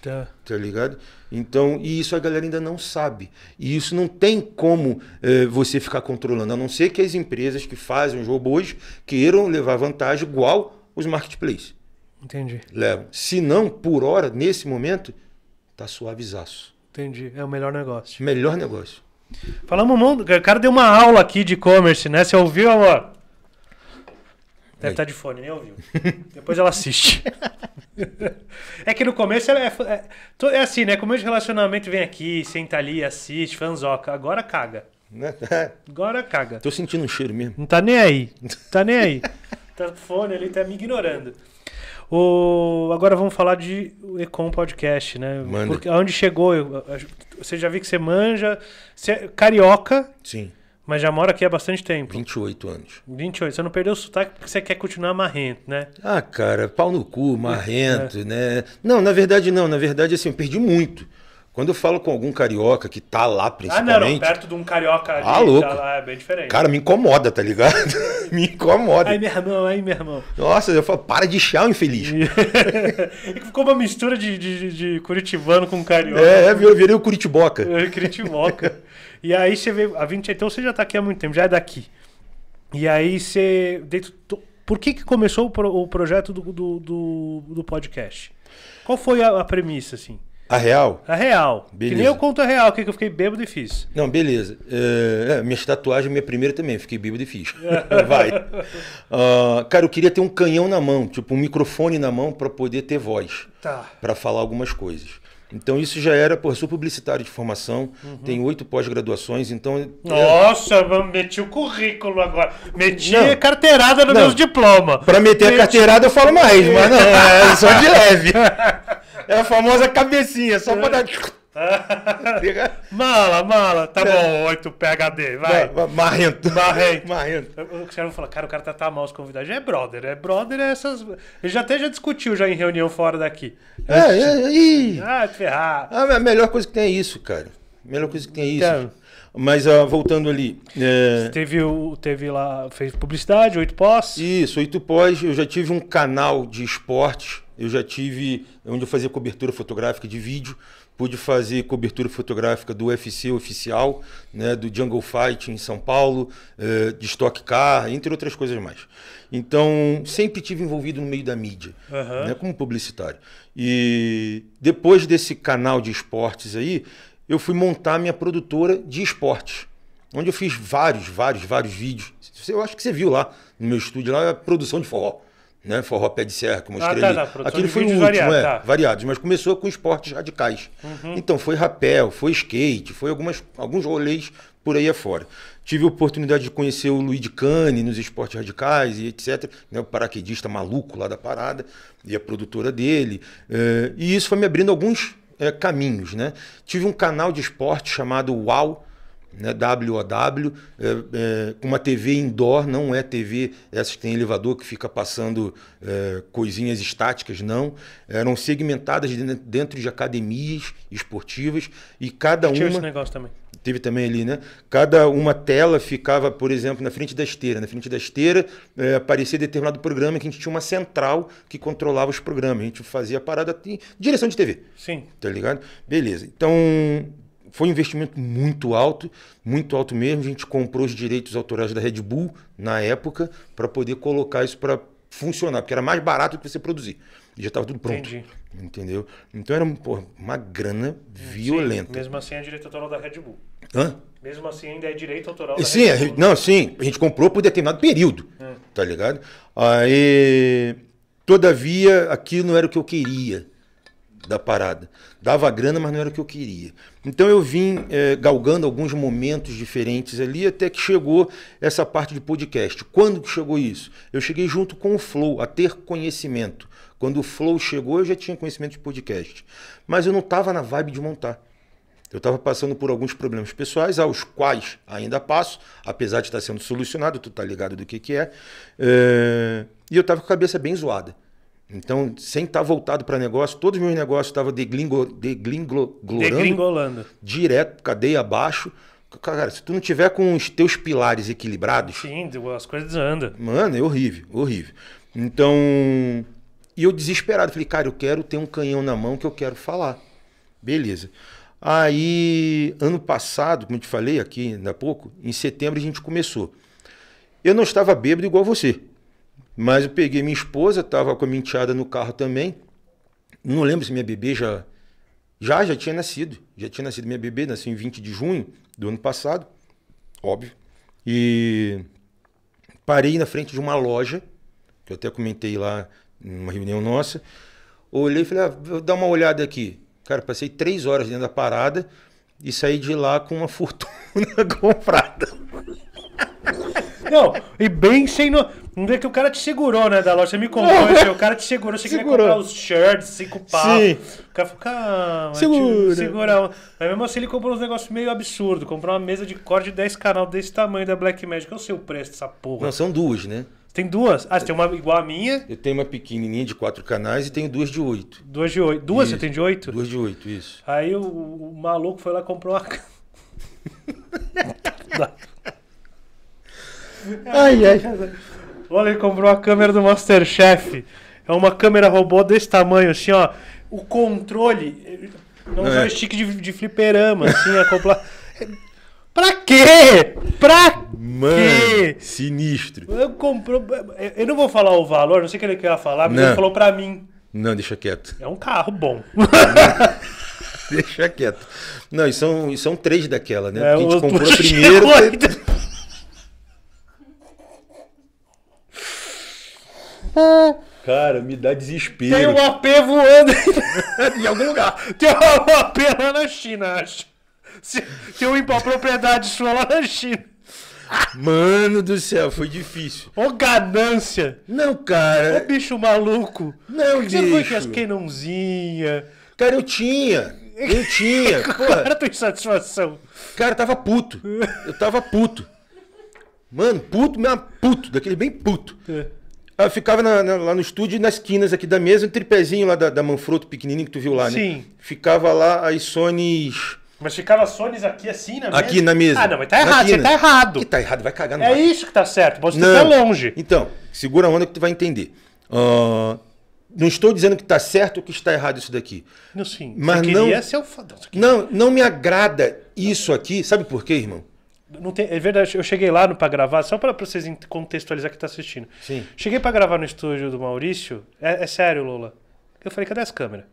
Tá. Tá ligado? Então, e isso a galera ainda não sabe. E isso não tem como é, você ficar controlando, a não ser que as empresas que fazem os robôs queiram levar vantagem igual os marketplaces. Entendi. Levam. Se não, por hora, nesse momento, tá suavizaço. Entendi. É o melhor negócio. Melhor negócio. Falamos um mundo. O cara deu uma aula aqui de e-commerce, né? Você ouviu, amor? Deve estar tá de fone, nem ouviu. Depois ela assiste. é que no começo é, é, é, é, assim, né? Começo de relacionamento vem aqui, senta ali, assiste, fanzoca. Agora caga. Né? É. Agora caga. Tô sentindo um cheiro mesmo. Não tá nem aí. Não tá nem aí. tá, tá fone ali, tá me ignorando. O... Agora vamos falar de Econ Podcast, né? Manda. Porque onde chegou? Você já viu que você manja. Você é carioca. Sim. Mas já mora aqui há bastante tempo. 28 anos. 28. Você não perdeu o sotaque porque você quer continuar marrento, né? Ah, cara, pau no cu, é. marrento, é. né? Não, na verdade não. Na verdade, assim, eu perdi muito. Quando eu falo com algum carioca que tá lá principalmente. Ah, não, não perto de um carioca ali, ah, tá louco. tá lá, é bem diferente. Cara, me incomoda, tá ligado? me incomoda. Ai, meu irmão, ai, meu irmão. Nossa, eu falo, para de chá, infeliz. É ficou uma mistura de, de, de, curitibano com carioca. É, eu virei o curitiboca. É, curitiboca. e aí você veio. A 20, então você já tá aqui há muito tempo, já é daqui. E aí você. Dentro, por que, que começou o, pro, o projeto do, do, do, do podcast? Qual foi a, a premissa, assim? A real? A real. Beleza. Que nem eu conto a real, o que, eu fiquei bêbado e fiz. Não, beleza. É, é minhas minha primeira também, fiquei bêbado e fiz. Vai. Uh, cara, eu queria ter um canhão na mão, tipo um microfone na mão para poder ter voz. Tá. Para falar algumas coisas. Então isso já era, pô, sou publicitário de formação, uhum. tenho oito pós-graduações, então. É Nossa, é... meti o currículo agora. Meti não, carteirada no meu diploma. Para meter meti... a carteirada eu falo mais, mas não, é só de leve. É a famosa cabecinha, só pra dar. mala, mala, tá bom, 8 é. PHD, vai. Marrento. Marrento. Marrento. O Cristiano falar, cara, o cara tá, tá mal os convidados. é brother, é brother, é essas. Ele já até já discutiu já em reunião fora daqui. É, é, e... É, ah, ferrar. Ah, é a melhor coisa que tem é isso, cara. A melhor coisa que tem é isso. Então, mas uh, voltando ali. É... Teve, o, teve lá, fez publicidade, oito pós? Isso, oito pós. Eu já tive um canal de esportes eu já tive, onde eu fazia cobertura fotográfica de vídeo, pude fazer cobertura fotográfica do UFC oficial, né, do Jungle Fight em São Paulo, eh, de Stock Car, entre outras coisas mais. Então, sempre tive envolvido no meio da mídia, uhum. né, como publicitário. E depois desse canal de esportes aí, eu fui montar minha produtora de esportes onde eu fiz vários, vários, vários vídeos. Eu acho que você viu lá no meu estúdio, lá é a produção de forró né? Forró pé de serra, como eu ah, escrevi. Ah, tá, tá. Aquilo foi o último, variado, é, tá. variados, mas começou com esportes radicais. Uhum. Então foi rapel, foi skate, foi algumas, alguns rolês por aí afora. Tive a oportunidade de conhecer o Luiz de Cane nos esportes radicais e etc. Né, o paraquedista maluco lá da parada e a produtora dele. É, e isso foi me abrindo alguns é, caminhos. Né? Tive um canal de esporte chamado UAU, né, WOW, é, é, uma TV indoor, não é TV essas é, que tem elevador que fica passando é, coisinhas estáticas, não. Eram segmentadas dentro de academias esportivas e cada uma. Tinha esse negócio também. Teve também ali, né? Cada uma tela ficava, por exemplo, na frente da esteira. Na frente da esteira é, aparecia determinado programa que a gente tinha uma central que controlava os programas. A gente fazia a parada. Direção de TV. Sim. Tá ligado? Beleza. Então, foi um investimento muito alto, muito alto mesmo. A gente comprou os direitos autorais da Red Bull na época para poder colocar isso para funcionar, porque era mais barato do que você produzir. E já estava tudo pronto. Entendi. Entendeu? Então era porra, uma grana violenta. Sim, mesmo assim é direito autoral da Red Bull. Hã? Mesmo assim ainda é direito autoral da sim, Red Bull. Não, sim, a gente comprou por determinado período. Hum. Tá ligado? Aí. Todavia, aquilo não era o que eu queria da parada. Dava grana, mas não era o que eu queria. Então eu vim é, galgando alguns momentos diferentes ali até que chegou essa parte de podcast. Quando que chegou isso? Eu cheguei junto com o Flow, a ter conhecimento. Quando o Flow chegou, eu já tinha conhecimento de podcast. Mas eu não estava na vibe de montar. Eu estava passando por alguns problemas pessoais, aos quais ainda passo, apesar de estar sendo solucionado, tu tá ligado do que, que é. é... E eu estava com a cabeça bem zoada. Então, sem estar tá voltado para negócio, todos os meus negócios estavam deglingolando. Direto, cadeia abaixo. Cara, se tu não tiver com os teus pilares equilibrados. Sim, as coisas andam. Mano, é horrível, horrível. Então. E eu desesperado, falei, cara, eu quero ter um canhão na mão que eu quero falar. Beleza. Aí, ano passado, como eu te falei aqui ainda há pouco, em setembro a gente começou. Eu não estava bêbado igual você. Mas eu peguei minha esposa, estava com a minha no carro também. Não lembro se minha bebê já. Já, já tinha nascido. Já tinha nascido minha bebê, nasceu em 20 de junho do ano passado. Óbvio. E parei na frente de uma loja, que eu até comentei lá numa reunião nossa. Olhei e falei, ah, vou dar uma olhada aqui. Cara, passei três horas dentro da parada e saí de lá com uma fortuna comprada. Não, e bem sem. No... Não é que o cara te segurou, né, da loja. Você me contou, o cara te segurou. Você segurou. queria comprar os shirts, cinco pau. Sim. O cara falou, calma, segura. Tio, segura. Mas mesmo assim ele comprou uns negócios meio absurdo. Comprou uma mesa de corte de 10 canal desse tamanho da Black Magic. Qual é o seu preço dessa porra? Não, são duas, né? Tem duas? Ah, você tem uma igual a minha? Eu tenho uma pequenininha de quatro canais e tenho duas de oito. Duas de oito? Duas isso. você tem de oito? Duas de oito, isso. Aí o, o maluco foi lá e comprou uma... Ai, ai. Olha, ele comprou a câmera do Masterchef. É uma câmera robô desse tamanho, assim, ó. O controle. Não, não é um é. stick de, de fliperama, assim, acoplar. Pra quê? Pra Mano, quê? Sinistro. Eu comprou. Eu não vou falar o valor, não sei o que ele quer falar, mas ele falou pra mim. Não, deixa quieto. É um carro bom. deixa quieto. Não, e são, e são três daquela, né? É, Porque a gente comprou a primeira. Cara, me dá desespero. Tem um AP voando em algum lugar. Tem um AP lá na China, acho. Tem uma propriedade sua lá na China. Mano do céu, foi difícil. Ô ganância! Não, cara. Ô bicho maluco. Não, bicho. Você não foi com as Cara, eu tinha. Eu tinha. cara, tua insatisfação. Cara, eu tava puto. Eu tava puto. Mano, puto mesmo, puto. Daquele bem puto. É. Eu ah, ficava na, na, lá no estúdio, nas esquinas aqui da mesa, um tripézinho lá da, da Manfrotto pequenininho que tu viu lá, né? Sim. Ficava lá as Sonys... Mas ficava Sonys aqui assim na mesa? Aqui na mesa. Ah, não, mas tá errado, você tá errado. Que tá errado, vai cagar no É isso que tá certo, você tá não. tá longe. Então, segura a onda que tu vai entender. Uh, não estou dizendo que está certo ou que está errado isso daqui. Não, sim. Mas não, não, não me agrada isso aqui. Sabe por quê, irmão? Não tem, é verdade, eu cheguei lá para gravar, só para vocês contextualizar que tá assistindo. Sim. Cheguei para gravar no estúdio do Maurício, é, é sério, Lola. Eu falei, cadê as câmeras?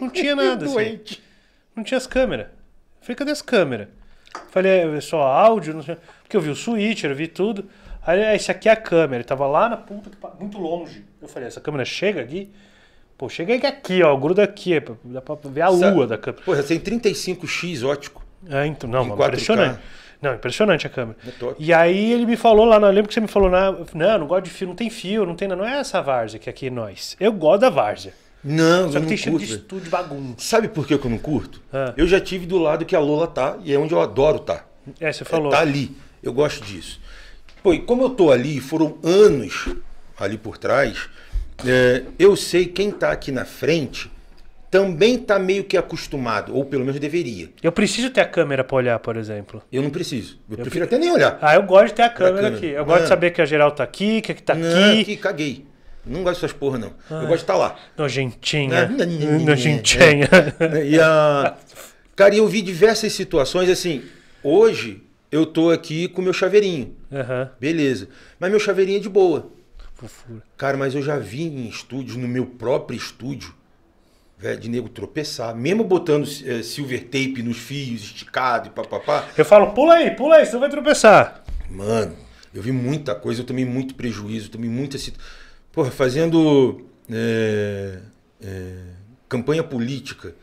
Não tinha nada. Assim. Doente. Assim. Não tinha as câmeras. Falei, cadê as câmeras? Falei, é, é só áudio, não sei. Porque eu vi o switcher, eu vi tudo. Aí, é, esse aqui é a câmera. Ele tava lá na ponta, muito longe. Eu falei, essa câmera chega aqui? Pô, chega aqui, ó, gruda aqui. É, dá pra ver a lua da câmera. Pô, já tem 35x ótico. É, então, não, mano, impressionante. Não, impressionante a câmera. e aí ele me falou lá, não, lembro que você me falou, não, não, gosto de fio, não tem fio, não tem Não é essa várzea que aqui é nós. Eu gosto da várzea. Não, Só eu não tem curto, de estúdio bagunça. Sabe por que eu não curto? Ah. Eu já tive do lado que a Lola tá e é onde eu adoro tá. É, você falou. É, tá ali. Eu gosto disso. Pô, e como eu tô ali, foram anos ali por trás, é, eu sei quem tá aqui na frente também está meio que acostumado, ou pelo menos deveria. Eu preciso ter a câmera para olhar, por exemplo. Eu não preciso. Eu, eu prefiro pre... até nem olhar. Ah, eu gosto de ter a câmera, câmera. aqui. Eu gosto de ah. saber que a geral tá aqui, que a é que tá não, aqui. Que caguei. Não gosto dessas porra, não. Ah, eu gosto de estar tá lá. Nojentinha. Ah, nojentinha. É. E a. Cara, eu vi diversas situações assim. Hoje eu tô aqui com meu chaveirinho. Uhum. Beleza. Mas meu chaveirinho é de boa. Cara, mas eu já vi em estúdios, no meu próprio estúdio, de nego tropeçar, mesmo botando é, silver tape nos fios, esticado e papapá. Eu falo, pula aí, pula aí, você vai tropeçar. Mano, eu vi muita coisa, eu tomei muito prejuízo, tomei muita. Porra, fazendo é, é, campanha política,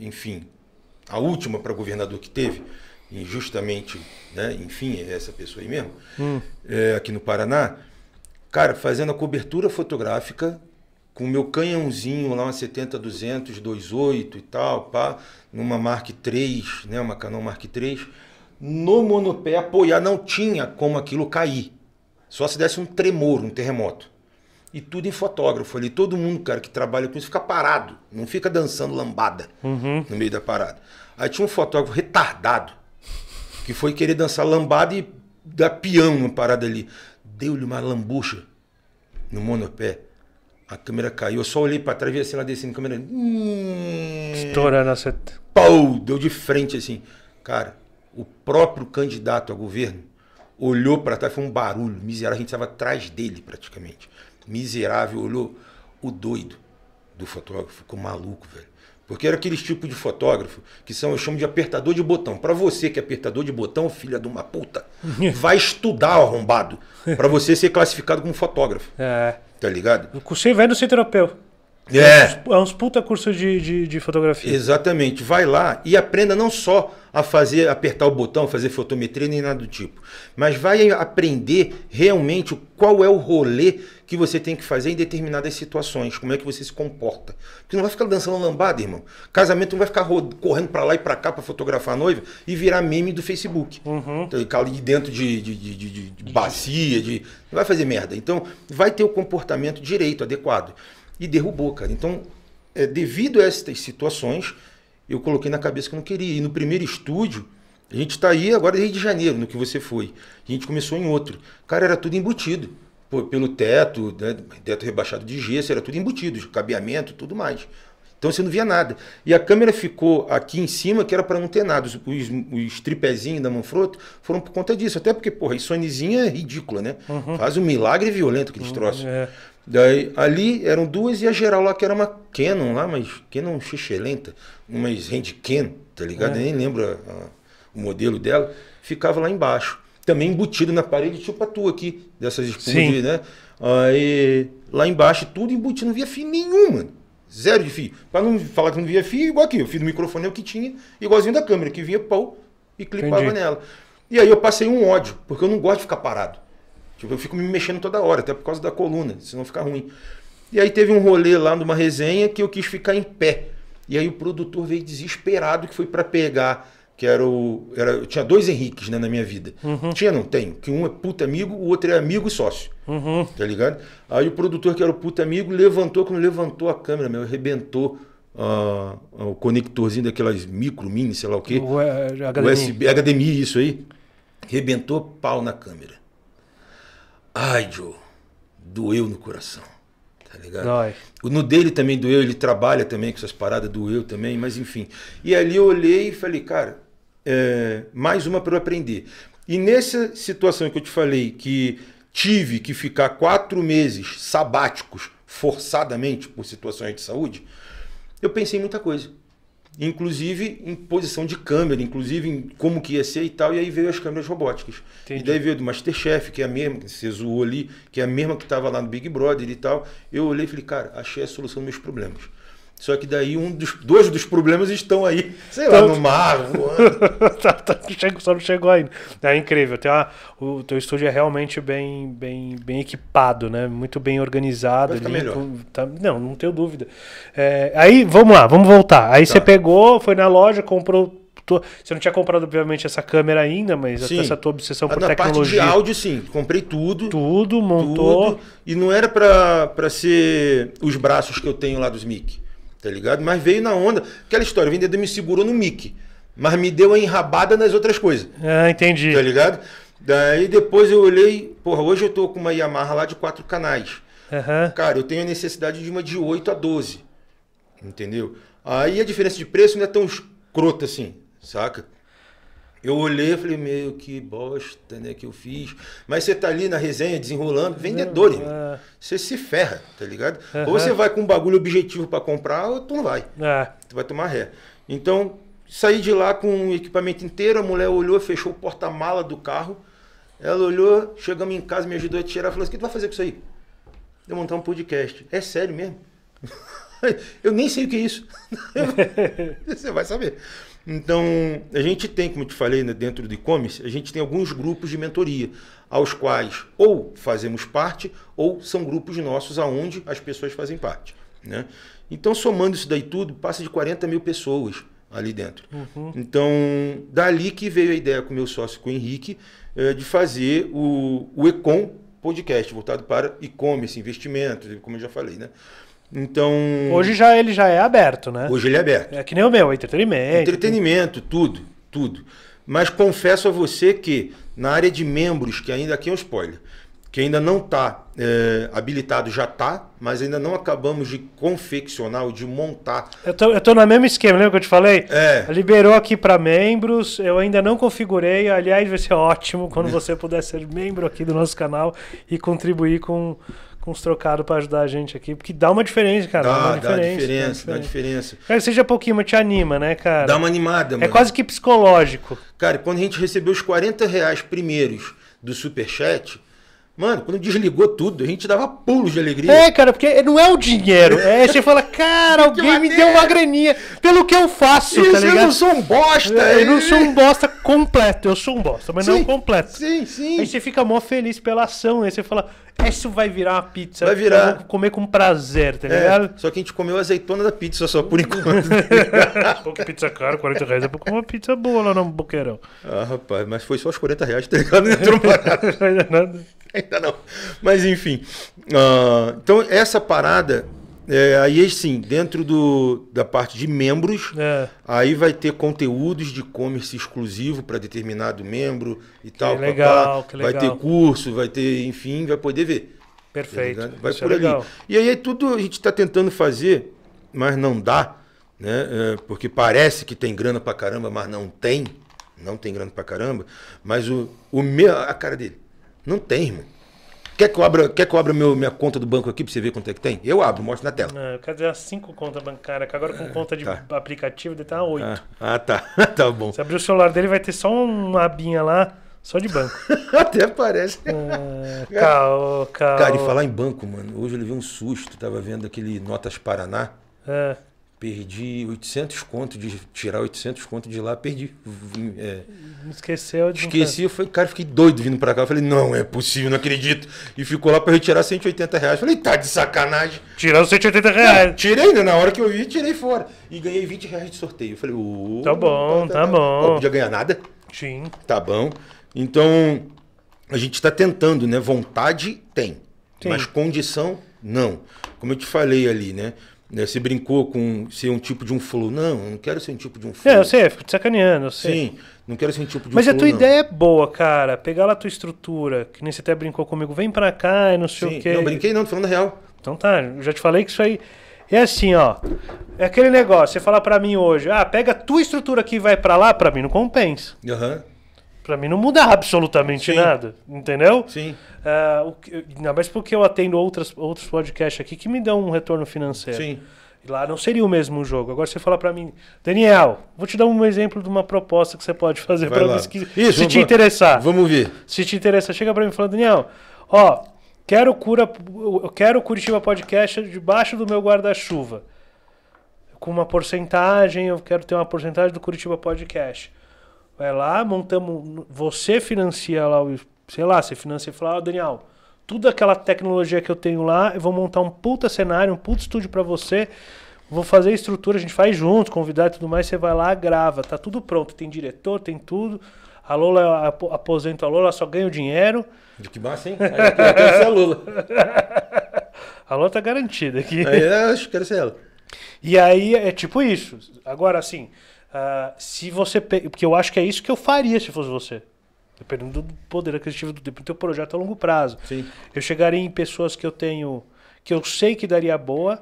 enfim, a última para governador que teve, injustamente, né? enfim, é essa pessoa aí mesmo, hum. aqui no Paraná. Cara, fazendo a cobertura fotográfica com o meu canhãozinho lá, uma 70 200 28 e tal, pá, numa Mark III, né, uma Canon Mark III, no monopé apoiar não tinha como aquilo cair. Só se desse um tremor, um terremoto. E tudo em fotógrafo ali. Todo mundo, cara, que trabalha com isso fica parado. Não fica dançando lambada uhum. no meio da parada. Aí tinha um fotógrafo retardado que foi querer dançar lambada e dar peão na parada ali. Deu-lhe uma lambucha no monopé a câmera caiu, eu só olhei para trás e vi assim lá descendo, a câmera. Hum, Estourando a seta. Pau! Deu de frente assim. Cara, o próprio candidato a governo olhou para trás, foi um barulho. Miserável, a gente estava atrás dele praticamente. Miserável, olhou. O doido do fotógrafo ficou maluco, velho. Porque era aqueles tipo de fotógrafo que são, eu chamo de apertador de botão. Para você que é apertador de botão, filha de uma puta, vai estudar arrombado. Para você ser classificado como fotógrafo. É. Tá ligado? O velho vai no centro europeu. É. É uns, é uns puta cursos de, de, de, fotografia. Exatamente. Vai lá e aprenda não só a fazer, apertar o botão, fazer fotometria, nem nada do tipo. Mas vai aprender realmente qual é o rolê que você tem que fazer em determinadas situações, como é que você se comporta. Porque não vai ficar dançando lambada, irmão. Casamento não vai ficar correndo para lá e para cá para fotografar a noiva e virar meme do Facebook. Uhum. Então, ali dentro de, de, de, de bacia, de... não vai fazer merda. Então, vai ter o comportamento direito, adequado e derrubou, cara. Então, é, devido a estas situações, eu coloquei na cabeça que não queria. E no primeiro estúdio, a gente está aí agora desde janeiro, no que você foi. A gente começou em outro. Cara, era tudo embutido. Pô, pelo teto, né, teto rebaixado de gesso, era tudo embutido, cabeamento, tudo mais. Então você não via nada. E a câmera ficou aqui em cima, que era para não ter nada. Os, os, os tripézinhos da Manfrotto foram por conta disso. Até porque, porra, a Sonyzinha é ridícula, né? Uhum. Faz um milagre violento que eles uhum, É. Daí, ali eram duas e a geral lá, que era uma Canon lá, mas Canon xixelenta, umas Handcam, tá ligado? É. nem lembro a, a, o modelo dela. Ficava lá embaixo. Também embutido na parede, tipo a tua aqui, dessas espumas, né? Aí, lá embaixo, tudo embutido, não via fio nenhum, mano. Zero de fio. Pra não falar que não via fio, igual aqui. O fio do microfone é o que tinha, igualzinho da câmera, que vinha pau e clipava Entendi. nela. E aí eu passei um ódio, porque eu não gosto de ficar parado. Tipo, eu fico me mexendo toda hora, até por causa da coluna, senão fica ruim. E aí teve um rolê lá numa resenha que eu quis ficar em pé. E aí o produtor veio desesperado que foi para pegar, que era o. Era, eu tinha dois Henriques né, na minha vida. Uhum. Tinha, não, tenho. Que um é puta amigo, o outro é amigo e sócio. Uhum. Tá ligado? Aí o produtor, que era o puta amigo, levantou, quando levantou a câmera, meu, arrebentou. Uh, o conectorzinho daquelas micro, mini, sei lá o quê. O, é, é, HDMI. USB, HDMI, isso aí. Rebentou pau na câmera. Ai, Joe, doeu no coração. Tá ligado? Dói. No dele também doeu, ele trabalha também com essas paradas, doeu também, mas enfim. E ali eu olhei e falei, cara, é, mais uma para eu aprender. E nessa situação que eu te falei, que tive que ficar quatro meses sabáticos, forçadamente, por situações de saúde, eu pensei em muita coisa inclusive em posição de câmera, inclusive em como que ia ser e tal, e aí veio as câmeras robóticas. Entendi. E daí veio do Masterchef, que é a mesma, que você zoou ali, que é a mesma que estava lá no Big Brother e tal. Eu olhei e falei, cara, achei a solução dos meus problemas. Só que daí um dos, dois dos problemas estão aí, sei lá, no mar, voando. tá, tá só não chegou ainda. É incrível. Tem uma, o teu estúdio é realmente bem, bem, bem equipado, né? Muito bem organizado. Vai ali, tá, não, não tenho dúvida. É, aí, vamos lá, vamos voltar. Aí tá. você pegou, foi na loja, comprou você não tinha comprado, obviamente, essa câmera ainda, mas sim. essa tua obsessão ah, por Na tecnologia. Na parte de áudio, sim. Comprei tudo. Tudo, montou. Tudo, e não era para ser os braços que eu tenho lá dos mic. Tá ligado? Mas veio na onda. Aquela história, o vendedor me segurou no mic. Mas me deu a enrabada nas outras coisas. Ah, entendi. Tá ligado? Daí depois eu olhei, porra, hoje eu tô com uma Yamaha lá de quatro canais. Uhum. Cara, eu tenho a necessidade de uma de 8 a 12. Entendeu? Aí a diferença de preço não é tão escrota assim, saca? Eu olhei e falei, meu, que bosta, né, que eu fiz. Mas você tá ali na resenha, desenrolando, vendedor, irmão. É. Você se ferra, tá ligado? Uhum. Ou você vai com um bagulho objetivo para comprar, ou tu não vai. É. Tu vai tomar ré. Então, saí de lá com o equipamento inteiro, a mulher olhou, fechou o porta-mala do carro. Ela olhou, chegamos em casa, me ajudou a tirar, falou assim, o que tu vai fazer com isso aí? Eu montar um podcast. É sério mesmo? eu nem sei o que é isso. Você vai saber. Então, a gente tem, como eu te falei, né, dentro do e-commerce, a gente tem alguns grupos de mentoria, aos quais ou fazemos parte, ou são grupos nossos aonde as pessoas fazem parte. Né? Então, somando isso daí tudo, passa de 40 mil pessoas ali dentro. Uhum. Então, dali que veio a ideia com meu sócio, com o Henrique, é, de fazer o, o Ecom Podcast, voltado para e-commerce, investimentos, como eu já falei, né? Então. Hoje já ele já é aberto, né? Hoje ele é aberto. É que nem o meu, entretenimento. Entretenimento, tudo, tudo. Mas confesso a você que na área de membros, que ainda aqui é um spoiler, que ainda não está é, habilitado, já está, mas ainda não acabamos de confeccionar ou de montar. Eu tô, eu tô no mesmo esquema, lembra que eu te falei? É. Liberou aqui para membros, eu ainda não configurei, aliás, vai ser ótimo quando você puder ser membro aqui do nosso canal e contribuir com com os trocados pra ajudar a gente aqui. Porque dá uma diferença, cara. Dá, dá, uma diferença, dá diferença, dá diferença. Cara, seja pouquinho, mas te anima, né, cara? Dá uma animada, é mano. É quase que psicológico. Cara, quando a gente recebeu os 40 reais primeiros do Superchat, Mano, quando desligou tudo, a gente dava pulos de alegria. É, cara, porque não é o dinheiro. É, você fala, cara, alguém me deu uma graninha pelo que eu faço, Isso, tá ligado? Eu não sou um bosta. Eu, é, eu não sou um bosta completo. Eu sou um bosta, mas sim, não completo. Sim, sim. Aí você fica mó feliz pela ação. Aí você fala, isso vai virar uma pizza. Vai virar. Eu vou comer com prazer, tá é, ligado? É, só que a gente comeu azeitona da pizza só por hum. enquanto. Pô, que pizza cara, 40 reais. É pra comer uma pizza boa lá no boqueirão. Ah, rapaz, mas foi só os 40 reais, tá ligado? Não entrou Ainda nada. Ainda não. Mas enfim. Uh, então, essa parada é, aí, assim, dentro do, da parte de membros, é. aí vai ter conteúdos de e-commerce exclusivo para determinado membro e que tal. Legal, que legal. Vai ter curso, vai ter, enfim, vai poder ver. Perfeito. Tá vai por é ali. E aí é tudo a gente está tentando fazer, mas não dá, né? É, porque parece que tem grana para caramba, mas não tem. Não tem grana para caramba. Mas o, o meu. A cara dele. Não tem, irmão. Quer que eu abra, quer que eu abra meu, minha conta do banco aqui pra você ver quanto é que tem? Eu abro, mostro na tela. Ah, eu quero dizer as cinco contas bancárias, que agora com é, conta de tá. aplicativo deve estar tá oito. Ah, ah, tá. tá bom. Se abrir o celular dele, vai ter só uma abinha lá. Só de banco. Até parece. Ah, é, caô, caô. Cara, e falar em banco, mano. Hoje eu levei um susto. Tava vendo aquele Notas Paraná. É. Perdi 800 contos de tirar 800 contos de lá, perdi. É, Esqueceu de. Esqueci, eu falei, cara, fiquei doido vindo pra cá. Eu falei, não é possível, não acredito. E ficou lá pra retirar 180 reais. Eu falei, tá de sacanagem. Tirou 180 reais. Não, tirei, né? Na hora que eu ia, tirei fora. E ganhei 20 reais de sorteio. Eu falei, ô. tá bom, tá, tá, tá, tá. bom. não podia ganhar nada? Sim. Tá bom. Então, a gente tá tentando, né? Vontade tem. Sim. Mas condição, não. Como eu te falei ali, né? Né? Você brincou com ser um tipo de um flow. Não, não quero ser um tipo de um flow. É, eu sei, fico te sacaneando, eu sei. Sim, não quero ser um tipo de um Mas a tua não. ideia é boa, cara. Pegar lá a tua estrutura, que nem você até brincou comigo, vem pra cá e não sei Sim. o quê. Não, brinquei não, tô falando a real. Então tá, eu já te falei que isso aí... É assim, ó. É aquele negócio, você fala para mim hoje, ah, pega a tua estrutura aqui e vai para lá, para mim não compensa. Aham. Uhum. Para mim não muda absolutamente Sim. nada, entendeu? Sim. Uh, ainda mais porque eu atendo outras, outros podcasts aqui que me dão um retorno financeiro. Sim. E lá não seria o mesmo jogo. Agora você fala para mim, Daniel, vou te dar um exemplo de uma proposta que você pode fazer para mim se, Isso, se te interessar. Vamos ver. Se te interessar, chega para mim e fala, Daniel, ó, quero cura, eu quero Curitiba Podcast debaixo do meu guarda-chuva. Com uma porcentagem, eu quero ter uma porcentagem do Curitiba Podcast Vai lá, montamos. Você financia lá o. Sei lá, você financia e fala, ah, Daniel, toda aquela tecnologia que eu tenho lá, eu vou montar um puta cenário, um puta estúdio para você. Vou fazer a estrutura, a gente faz junto, convidar e tudo mais, você vai lá, grava, tá tudo pronto, tem diretor, tem tudo. A Lola aposenta a Lola, só ganha o dinheiro. De que massa, hein? Aí eu quero ser a Lula. a Lola tá garantida aqui. Aí eu acho que quero ser ela. E aí é tipo isso. Agora, assim, ah, se você. Pe... Porque eu acho que é isso que eu faria se fosse você. Dependendo do poder aquisitivo do, tempo do teu projeto a longo prazo. Sim. Eu chegaria em pessoas que eu tenho. que eu sei que daria boa.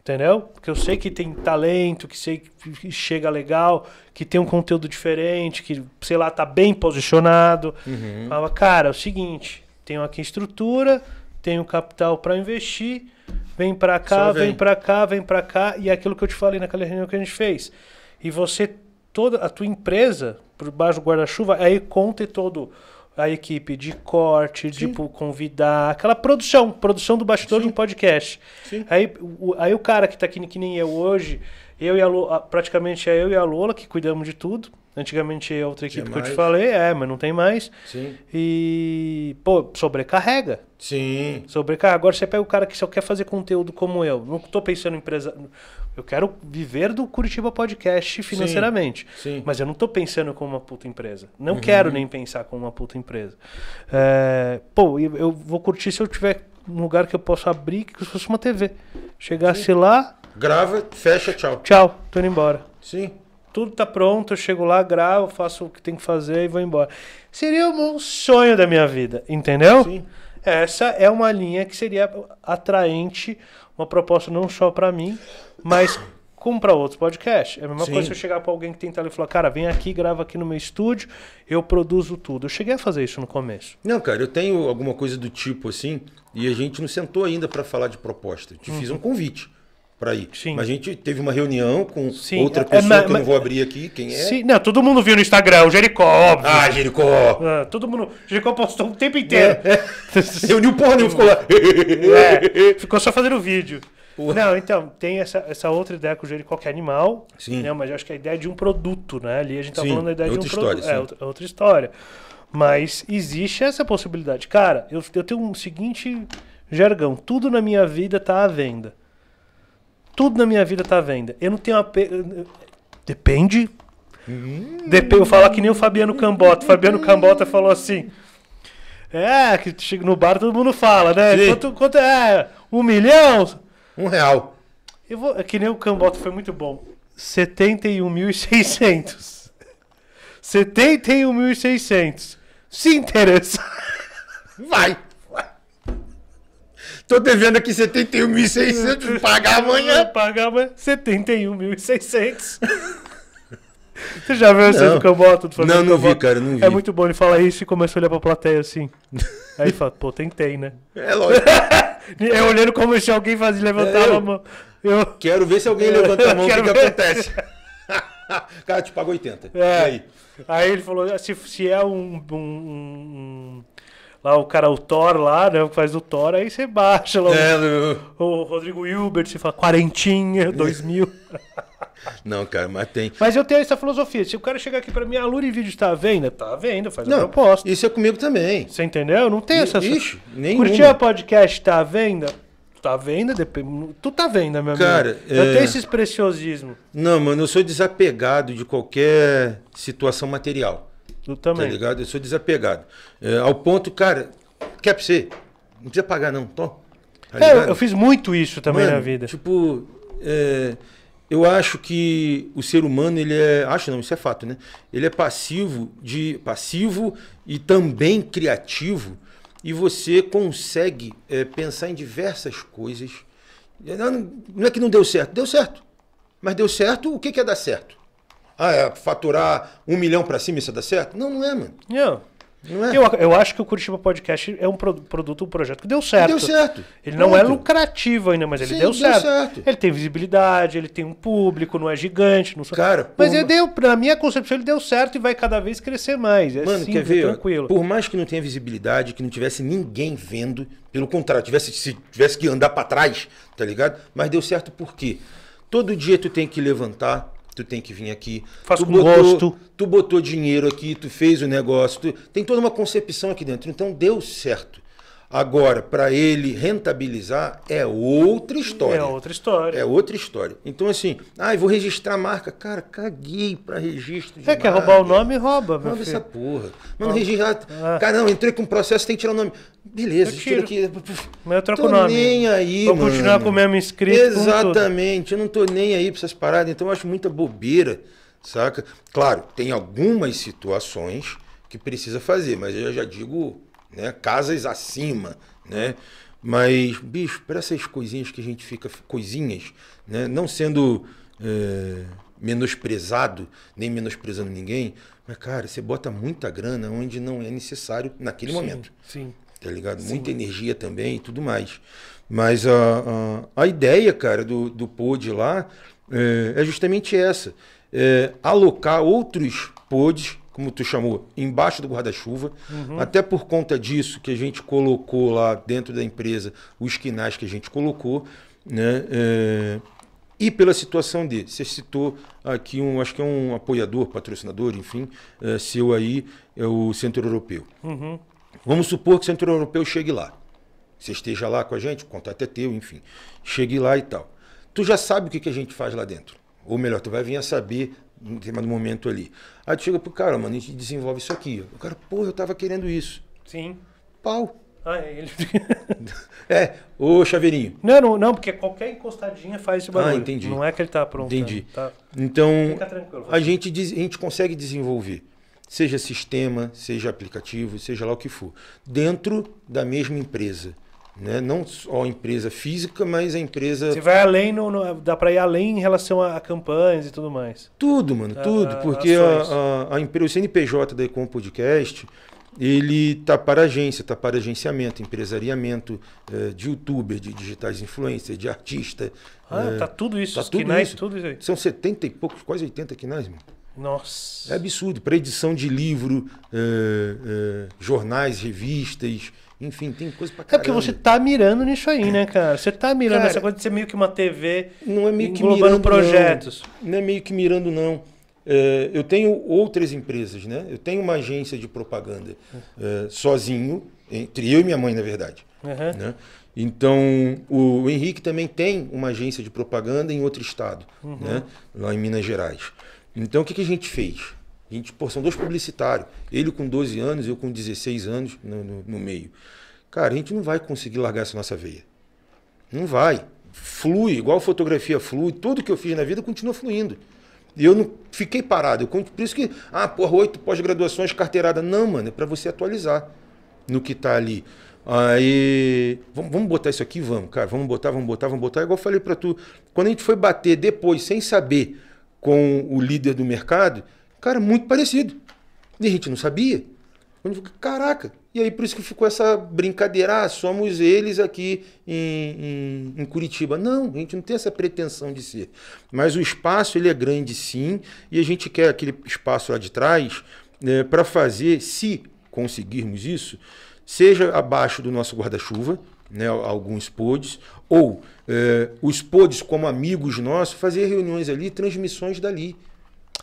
Entendeu? Porque eu sei que tem talento, que sei que chega legal, que tem um conteúdo diferente, que, sei lá, tá bem posicionado. Uhum. Falava, cara, é o seguinte, tenho aqui estrutura, tenho capital para investir, vem para cá, vem, vem para cá, vem para cá, e é aquilo que eu te falei naquela reunião que a gente fez e você toda a tua empresa por baixo do guarda-chuva aí conta todo a equipe de corte, Sim. de convidar, aquela produção, produção do bastidor Sim. de um podcast. Sim. Aí, o, aí o cara que está aqui que nem eu hoje, eu e a Lola, praticamente é eu e a Lola que cuidamos de tudo. Antigamente é outra equipe que eu te falei, é, mas não tem mais. Sim. E, pô, sobrecarrega. Sim. Sobrecarrega. Agora você pega o cara que só quer fazer conteúdo como eu. Não tô pensando em empresa. Eu quero viver do Curitiba Podcast financeiramente. Sim. Sim. Mas eu não tô pensando como uma puta empresa. Não uhum. quero nem pensar como uma puta empresa. É, pô, eu vou curtir se eu tiver um lugar que eu possa abrir que fosse uma TV. Chegasse Sim. lá Grava, fecha, tchau. Tchau, tô indo embora. Sim. Tudo tá pronto, eu chego lá, gravo, faço o que tem que fazer e vou embora. Seria um sonho da minha vida, entendeu? Sim. Essa é uma linha que seria atraente, uma proposta não só para mim, mas como para outros podcasts. É a mesma Sim. coisa se eu chegar para alguém que tem tele e falar, cara, vem aqui, grava aqui no meu estúdio, eu produzo tudo. Eu cheguei a fazer isso no começo. Não, cara, eu tenho alguma coisa do tipo assim, e a gente não sentou ainda para falar de proposta. Te uhum. fiz um convite para ir. Sim. Mas a gente teve uma reunião com Sim. outra é, pessoa é, mas, que eu não vou abrir aqui, quem é? Sim, não, todo mundo viu no Instagram, o Jericó, óbvio. Ah, Jericó! Ah, todo mundo. Jericó postou o tempo inteiro. É, é. Reuniu porra nenhuma, ficou lá. É, ficou só fazendo vídeo. Porra. Não, então, tem essa, essa outra ideia com o Jericó que é animal. Sim. Né, mas eu acho que é a ideia é de um produto, né? Ali a gente tá sim. falando da ideia é de um produto. É outra, outra história. Mas existe essa possibilidade. Cara, eu, eu tenho um seguinte jargão: tudo na minha vida tá à venda. Tudo na minha vida tá à venda. Eu não tenho uma Depende. Hum. Depende. Eu falar que nem o Fabiano Cambota. O Fabiano Cambota falou assim. É, que chega no bar todo mundo fala, né? Quanto, quanto é? Um milhão? Um real. Eu vou, é que nem o Cambota foi muito bom. 71.600. 71.600. Se interessa. Vai! Tô devendo aqui 71.600, pagar amanhã. É, Pagava 71.600. Você já viu esse do Cambota? Não, não vi, cara, não vi. É muito bom, ele fala isso e começa a olhar pra plateia assim. Aí fala, pô, tentei, né? É lógico. eu olhando como se alguém fazia, levantar é, a mão. Eu... Quero ver se alguém levanta a mão, o que, que acontece? cara, te pago 80. É. E aí? Aí ele falou, ah, se, se é um, um, um lá o cara, o Thor lá, né? Faz o Thor, aí você baixa lá. É, o, né? o Rodrigo Hilbert, você fala quarentinha, dois mil. Não, cara, mas tem. Mas eu tenho essa filosofia. Se o cara chegar aqui para mim, a ah, Lura e Vídeo está à venda, tá à venda, faz não, a proposta. Isso é comigo também. Você entendeu? Não tem essa. Ixi, nem Curtir a podcast tá à venda? Tá à venda, depende. Tu tá à venda, meu cara, amigo. Cara, é... eu tenho é- esses preciosismos. Não, mano, eu sou desapegado de qualquer situação material. Eu também. Tá ligado? Eu sou desapegado. É, ao ponto, cara, quer pra você? Não precisa pagar, não. tô Tá é, eu, eu fiz muito isso também Mano, na vida. Tipo, é, eu acho que o ser humano, ele é. Acho não, isso é fato, né? Ele é passivo, de, passivo e também criativo. E você consegue é, pensar em diversas coisas. Não, não é que não deu certo, deu certo. Mas deu certo, o que, que é dar certo? ah, é, faturar um milhão para cima isso dá certo? Não, não é, mano. Não. É. não é. Eu, eu acho que o Curitiba Podcast é um produto, um projeto que deu certo. Deu certo. Ele Pronto. não é lucrativo ainda, mas ele Sim, deu, certo. deu, certo. Ele tem visibilidade, ele tem um público, não é gigante, não Cara, mas ele deu, na minha concepção, ele deu certo e vai cada vez crescer mais. É mano, simples, quer é ver? tranquilo. Por mais que não tenha visibilidade, que não tivesse ninguém vendo, pelo contrário, tivesse, se tivesse que andar para trás, tá ligado? Mas deu certo por quê? Todo dia tu tem que levantar, tu tem que vir aqui. Faz tu com botou, gosto. Tu botou dinheiro aqui, tu fez o negócio, tu... tem toda uma concepção aqui dentro. Então deu certo. Agora, para ele rentabilizar é outra história. É outra história. É outra história. Então, assim, ah, eu vou registrar a marca. Cara, caguei para registro. Você quer marca. roubar o nome? Rouba, meu Rouba essa porra. Mano, registra. Ah. Cara, não, entrei com um processo, tem que tirar o nome. Beleza, tira aqui. Mas eu troco o nome. nem aí, Vou mano. continuar com o mesmo inscrito. Exatamente. Eu não tô nem aí para essas paradas. Então, eu acho muita bobeira, saca? Claro, tem algumas situações que precisa fazer, mas eu já digo né? Casas acima, né? Mas, bicho, para essas coisinhas que a gente fica, coisinhas, né? Não sendo é, menosprezado, nem menosprezando ninguém, mas, cara, você bota muita grana onde não é necessário naquele sim, momento. Sim. Tá ligado? Sim. Muita energia também e tudo mais. Mas a, a, a ideia, cara, do, do pod lá é, é justamente essa. É, alocar outros pods como tu chamou, embaixo do guarda-chuva. Uhum. Até por conta disso que a gente colocou lá dentro da empresa os quinais que a gente colocou, né? É... E pela situação dele. Você citou aqui um, acho que é um apoiador, patrocinador, enfim, é, seu aí, é o Centro Europeu. Uhum. Vamos supor que o Centro Europeu chegue lá. Você esteja lá com a gente, o contato é teu, enfim. Chegue lá e tal. Tu já sabe o que, que a gente faz lá dentro. Ou melhor, tu vai vir a saber num determinado momento ali. Aí tu chega pro cara, mano, a gente desenvolve isso aqui. O cara, pô eu tava querendo isso. Sim. Pau. Ah, é, ele... é, o chaveirinho. Não, não, não, porque qualquer encostadinha faz esse ah, barulho. Ah, entendi. Não é que ele tá pronto. Entendi. Né? Tá... Então, a gente, diz, a gente consegue desenvolver, seja sistema, seja aplicativo, seja lá o que for, dentro da mesma empresa. Né? Não só a empresa física, mas a empresa. Você vai além, no, no dá para ir além em relação a, a, campanhas e tudo mais. Tudo, mano, tudo. porque a, a, a, empresa, o CNPJ da Ecom Podcast, ele tá para agência, tá para agenciamento, empresariamento eh, de youtuber, de digitais influencers, de artista. Ah, eh, tá tudo isso, tá tudo quinais, isso. tudo isso aí. São 70 e poucos, quase 80 quinais, mano. Nossa. É absurdo. Para edição de livro, eh, jornais, revistas, enfim, tem coisa pra caramba. É porque você tá mirando nisso aí, né, cara? Você tá mirando cara, essa coisa de ser meio que uma TV não é meio que mirando, projetos. Não. não. é meio que mirando, não. É, eu tenho outras empresas, né? Eu tenho uma agência de propaganda é, sozinho, entre eu e minha mãe, na verdade. Uhum. Né? Então, o Henrique também tem uma agência de propaganda em outro estado, uhum. né? lá em Minas Gerais. Então, o que, que a gente fez? gente, pô, são dois publicitários. Ele com 12 anos, eu com 16 anos no, no, no meio. Cara, a gente não vai conseguir largar essa nossa veia. Não vai. Flui, igual fotografia flui, tudo que eu fiz na vida continua fluindo. E eu não fiquei parado. Eu, por isso que, ah, porra, oito pós-graduações, carteirada. Não, mano, é para você atualizar no que tá ali. Aí, vamos, vamos, botar isso aqui? Vamos, cara, vamos botar, vamos botar, vamos botar. Igual eu falei para tu, quando a gente foi bater depois, sem saber, com o líder do mercado, Cara, muito parecido. E a gente não sabia. Caraca! E aí por isso que ficou essa brincadeira, ah, somos eles aqui em, em, em, Curitiba. Não, a gente não tem essa pretensão de ser. Mas o espaço ele é grande sim, e a gente quer aquele espaço lá de trás né, para fazer, se conseguirmos isso, seja abaixo do nosso guarda-chuva, né, alguns pods, ou é, os pods como amigos nossos, fazer reuniões ali, transmissões dali.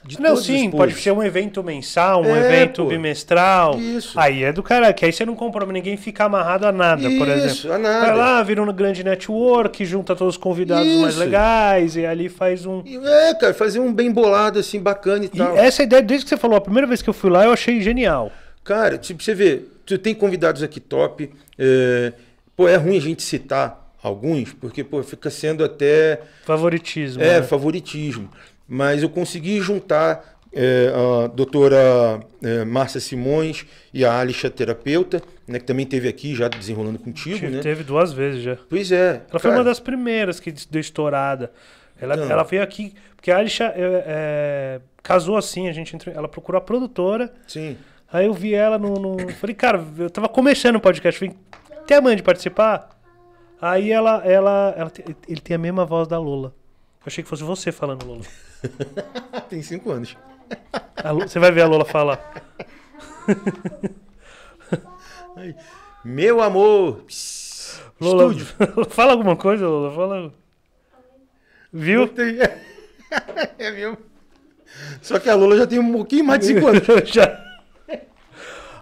De não, sim, pode ser um evento mensal, um é, evento pô. bimestral. Isso. Aí é do cara, que aí você não compromete ninguém fica amarrado a nada, Isso, por exemplo. A nada. Vai lá, vira um grande network, junta todos os convidados Isso. mais legais e ali faz um. É, cara, fazer um bem bolado assim, bacana e tal. essa ideia, desde que você falou, a primeira vez que eu fui lá, eu achei genial. Cara, tipo, você vê, tu tem convidados aqui top. É... Pô, é ruim a gente citar alguns, porque pô, fica sendo até. Favoritismo. É, né? favoritismo mas eu consegui juntar é, a doutora é, Márcia Simões e a Alixa Terapeuta, né, que também teve aqui já desenrolando contigo. Tive, né? Teve duas vezes já. Pois é. Ela cara... foi uma das primeiras que deu estourada. Ela, então. ela veio aqui, porque a Alixa é, eh, casou assim, a gente entrou, ela procurou a produtora. Sim. Aí eu vi ela no, no. Falei, cara, eu tava começando o podcast, falei, tem a mãe de participar? Aí ela, ela, ela, ela ele tem a mesma voz da Lula. Achei que fosse você falando, Lula Tem cinco anos. você vai ver a Lula falar. Ai, meu amor! Lula fala alguma coisa, Lula Fala. Viu? é mesmo. Só que a Lula já tem um pouquinho mais de cinco anos. já.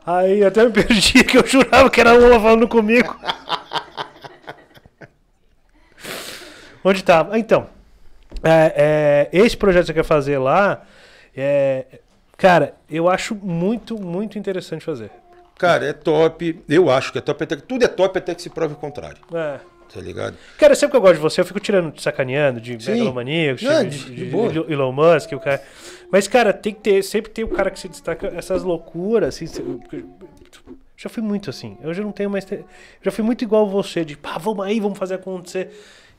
Aí até me perdi que eu jurava que era a Lula falando comigo. Onde tá? Então, é, é, esse projeto que você quer fazer lá, é, cara, eu acho muito, muito interessante fazer. Cara, é top. Eu acho que é top. Até, tudo é top até que se prove o contrário. É. Tá ligado? Cara, sempre que eu gosto de você, eu fico tirando, sacaneando de Sim. de de, de, de, de, Elon Musk, o cara. Mas, cara, tem que ter, sempre tem o cara que se destaca essas loucuras, assim. Já fui muito assim. Eu já não tenho mais. Já fui muito igual você, de pá, vamos aí, vamos fazer acontecer.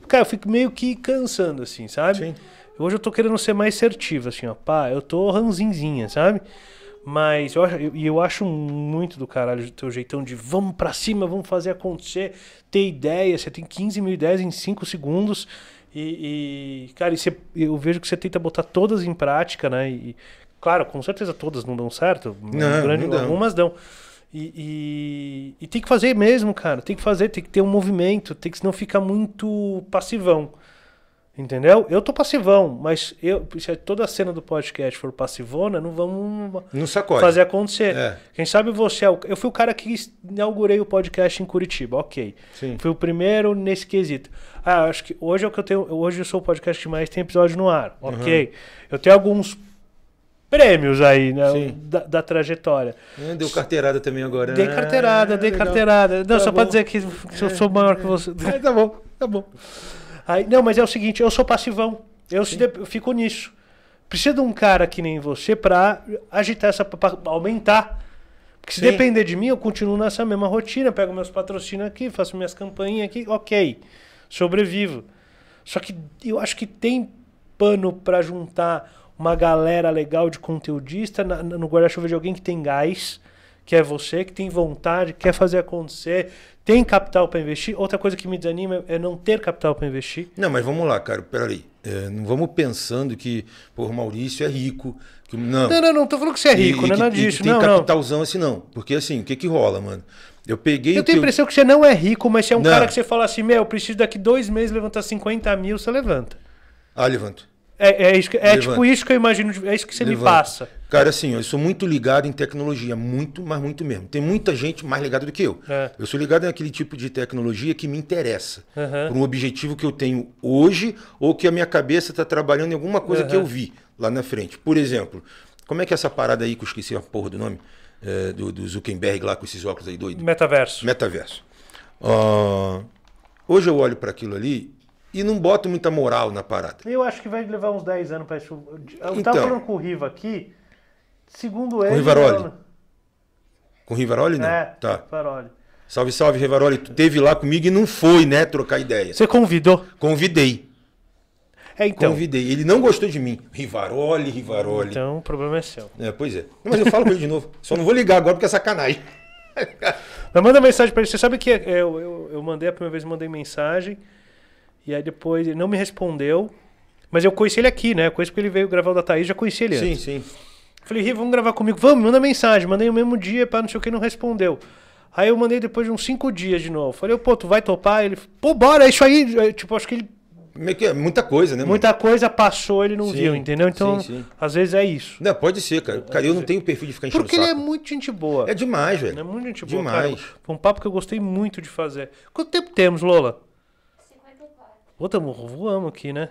Cara, eu fico meio que cansando, assim, sabe? Sim. Hoje eu tô querendo ser mais assertivo, assim, ó. Pá, eu tô ranzinzinha, sabe? Mas eu acho, eu, eu acho muito do caralho o teu jeitão de vamos pra cima, vamos fazer acontecer, ter ideia. Você tem 15 mil ideias em 5 segundos. E, e cara, e você, eu vejo que você tenta botar todas em prática, né? E, claro, com certeza todas não dão certo. Não, grande, não dão. Algumas dão. E, e, e, tem que fazer mesmo, cara. Tem que fazer, tem que ter um movimento, tem que não ficar muito passivão. Entendeu? Eu tô passivão, mas eu, se toda a cena do podcast for passivona, não vamos não fazer acontecer. É. Quem sabe você é o, Eu fui o cara que inaugurei o podcast em Curitiba, ok. Sim. Fui o primeiro nesse quesito. Ah, acho que hoje é o que eu tenho. Hoje eu sou o podcast que mais tem episódio no ar, ok. Uhum. Eu tenho alguns prêmios aí, né? Da, da, trajetória. É, deu carteirada também agora. Dei né? carteirada, ah, dei é, legal. carteirada. Não, tá só para dizer que eu sou é. maior que você. É, tá bom, tá bom. Aí, não, mas é o seguinte, eu sou passivão. Eu, se, eu fico nisso. Precisa de um cara que nem você para agitar essa. para aumentar. Porque se Sim. depender de mim, eu continuo nessa mesma rotina. Pego meus patrocínios aqui, faço minhas campanhas aqui, ok. Sobrevivo. Só que eu acho que tem pano para juntar uma galera legal de conteudista no guarda-chuva de alguém que tem gás, que é você, que tem vontade, quer fazer acontecer, tem capital para investir. Outra coisa que me desanima é não ter capital para investir. Não, mas vamos lá, cara, peraí. É, não vamos pensando que, pô, Maurício é rico. Que, não. não, não, não tô falando que você é rico, e, não é nada disso. Tem não, capitalzão não. assim, não. Porque assim, o que que rola, mano? Eu peguei. Eu tenho a impressão eu... que você não é rico, mas você é um não. cara que você fala assim, meu, eu preciso daqui dois meses levantar 50 mil, você levanta. Ah, levanto. É, é, isso que, é tipo isso que eu imagino, é isso que você me passa. Cara, assim, eu sou muito ligado em tecnologia, muito, mas muito mesmo. Tem muita gente mais ligada do que eu. É. Eu sou ligado naquele tipo de tecnologia que me interessa, uhum. para um objetivo que eu tenho hoje ou que a minha cabeça está trabalhando em alguma coisa uhum. que eu vi lá na frente. Por exemplo, como é que é essa parada aí que eu esqueci a porra do nome? É, do, do, Zuckerberg lá com esses óculos aí doido? Metaverso. Metaverso. Uh, hoje eu olho para aquilo ali e não bota muita moral na parada. Eu acho que vai levar uns 10 anos para isso. Eu então, tava falando com o Riva aqui, segundo ele. Com o Rivaroli. Não... Com o Rivaroli, né? É, tá. Rivaroli. Salve, salve, Rivaroli. Tu teve lá comigo e não foi, né, trocar ideia. Você convidou? Convidei. É, então. Convidei. Ele não gostou de mim. Rivaroli, Rivaroli. Então o problema é seu. É, pois é. Mas eu falo com ele de novo. Só não vou ligar agora porque é sacanagem. Mas manda mensagem para ele. Você sabe que é, eu, eu, eu mandei a primeira vez, mandei mensagem. E aí depois ele não me respondeu. Mas eu conheci ele aqui, né? Eu conheço porque ele veio gravar o da Thaís, já conheci ele Sim, antes. sim. Falei, Ri, vamos gravar comigo. Vamos, manda mensagem. Mandei no mesmo dia, para não sei o que, não respondeu. Aí eu mandei depois de uns cinco dias de novo. Falei, pô, tu vai topar? Ele, pô, bora, é isso aí. tipo, acho que ele. Meio que é muita coisa, né? Mano? Muita coisa passou, ele não sim, viu, entendeu? Então, sim, sim. às vezes é isso. Não, pode ser, cara. Cara, eu não tenho perfil de ficar enchendo Porque ele é muito gente boa. É demais, velho. É muito gente boa. Demais. Foi um papo que eu gostei muito de fazer. Quanto tempo temos, Lola? Pô, tamo voamos aqui, né?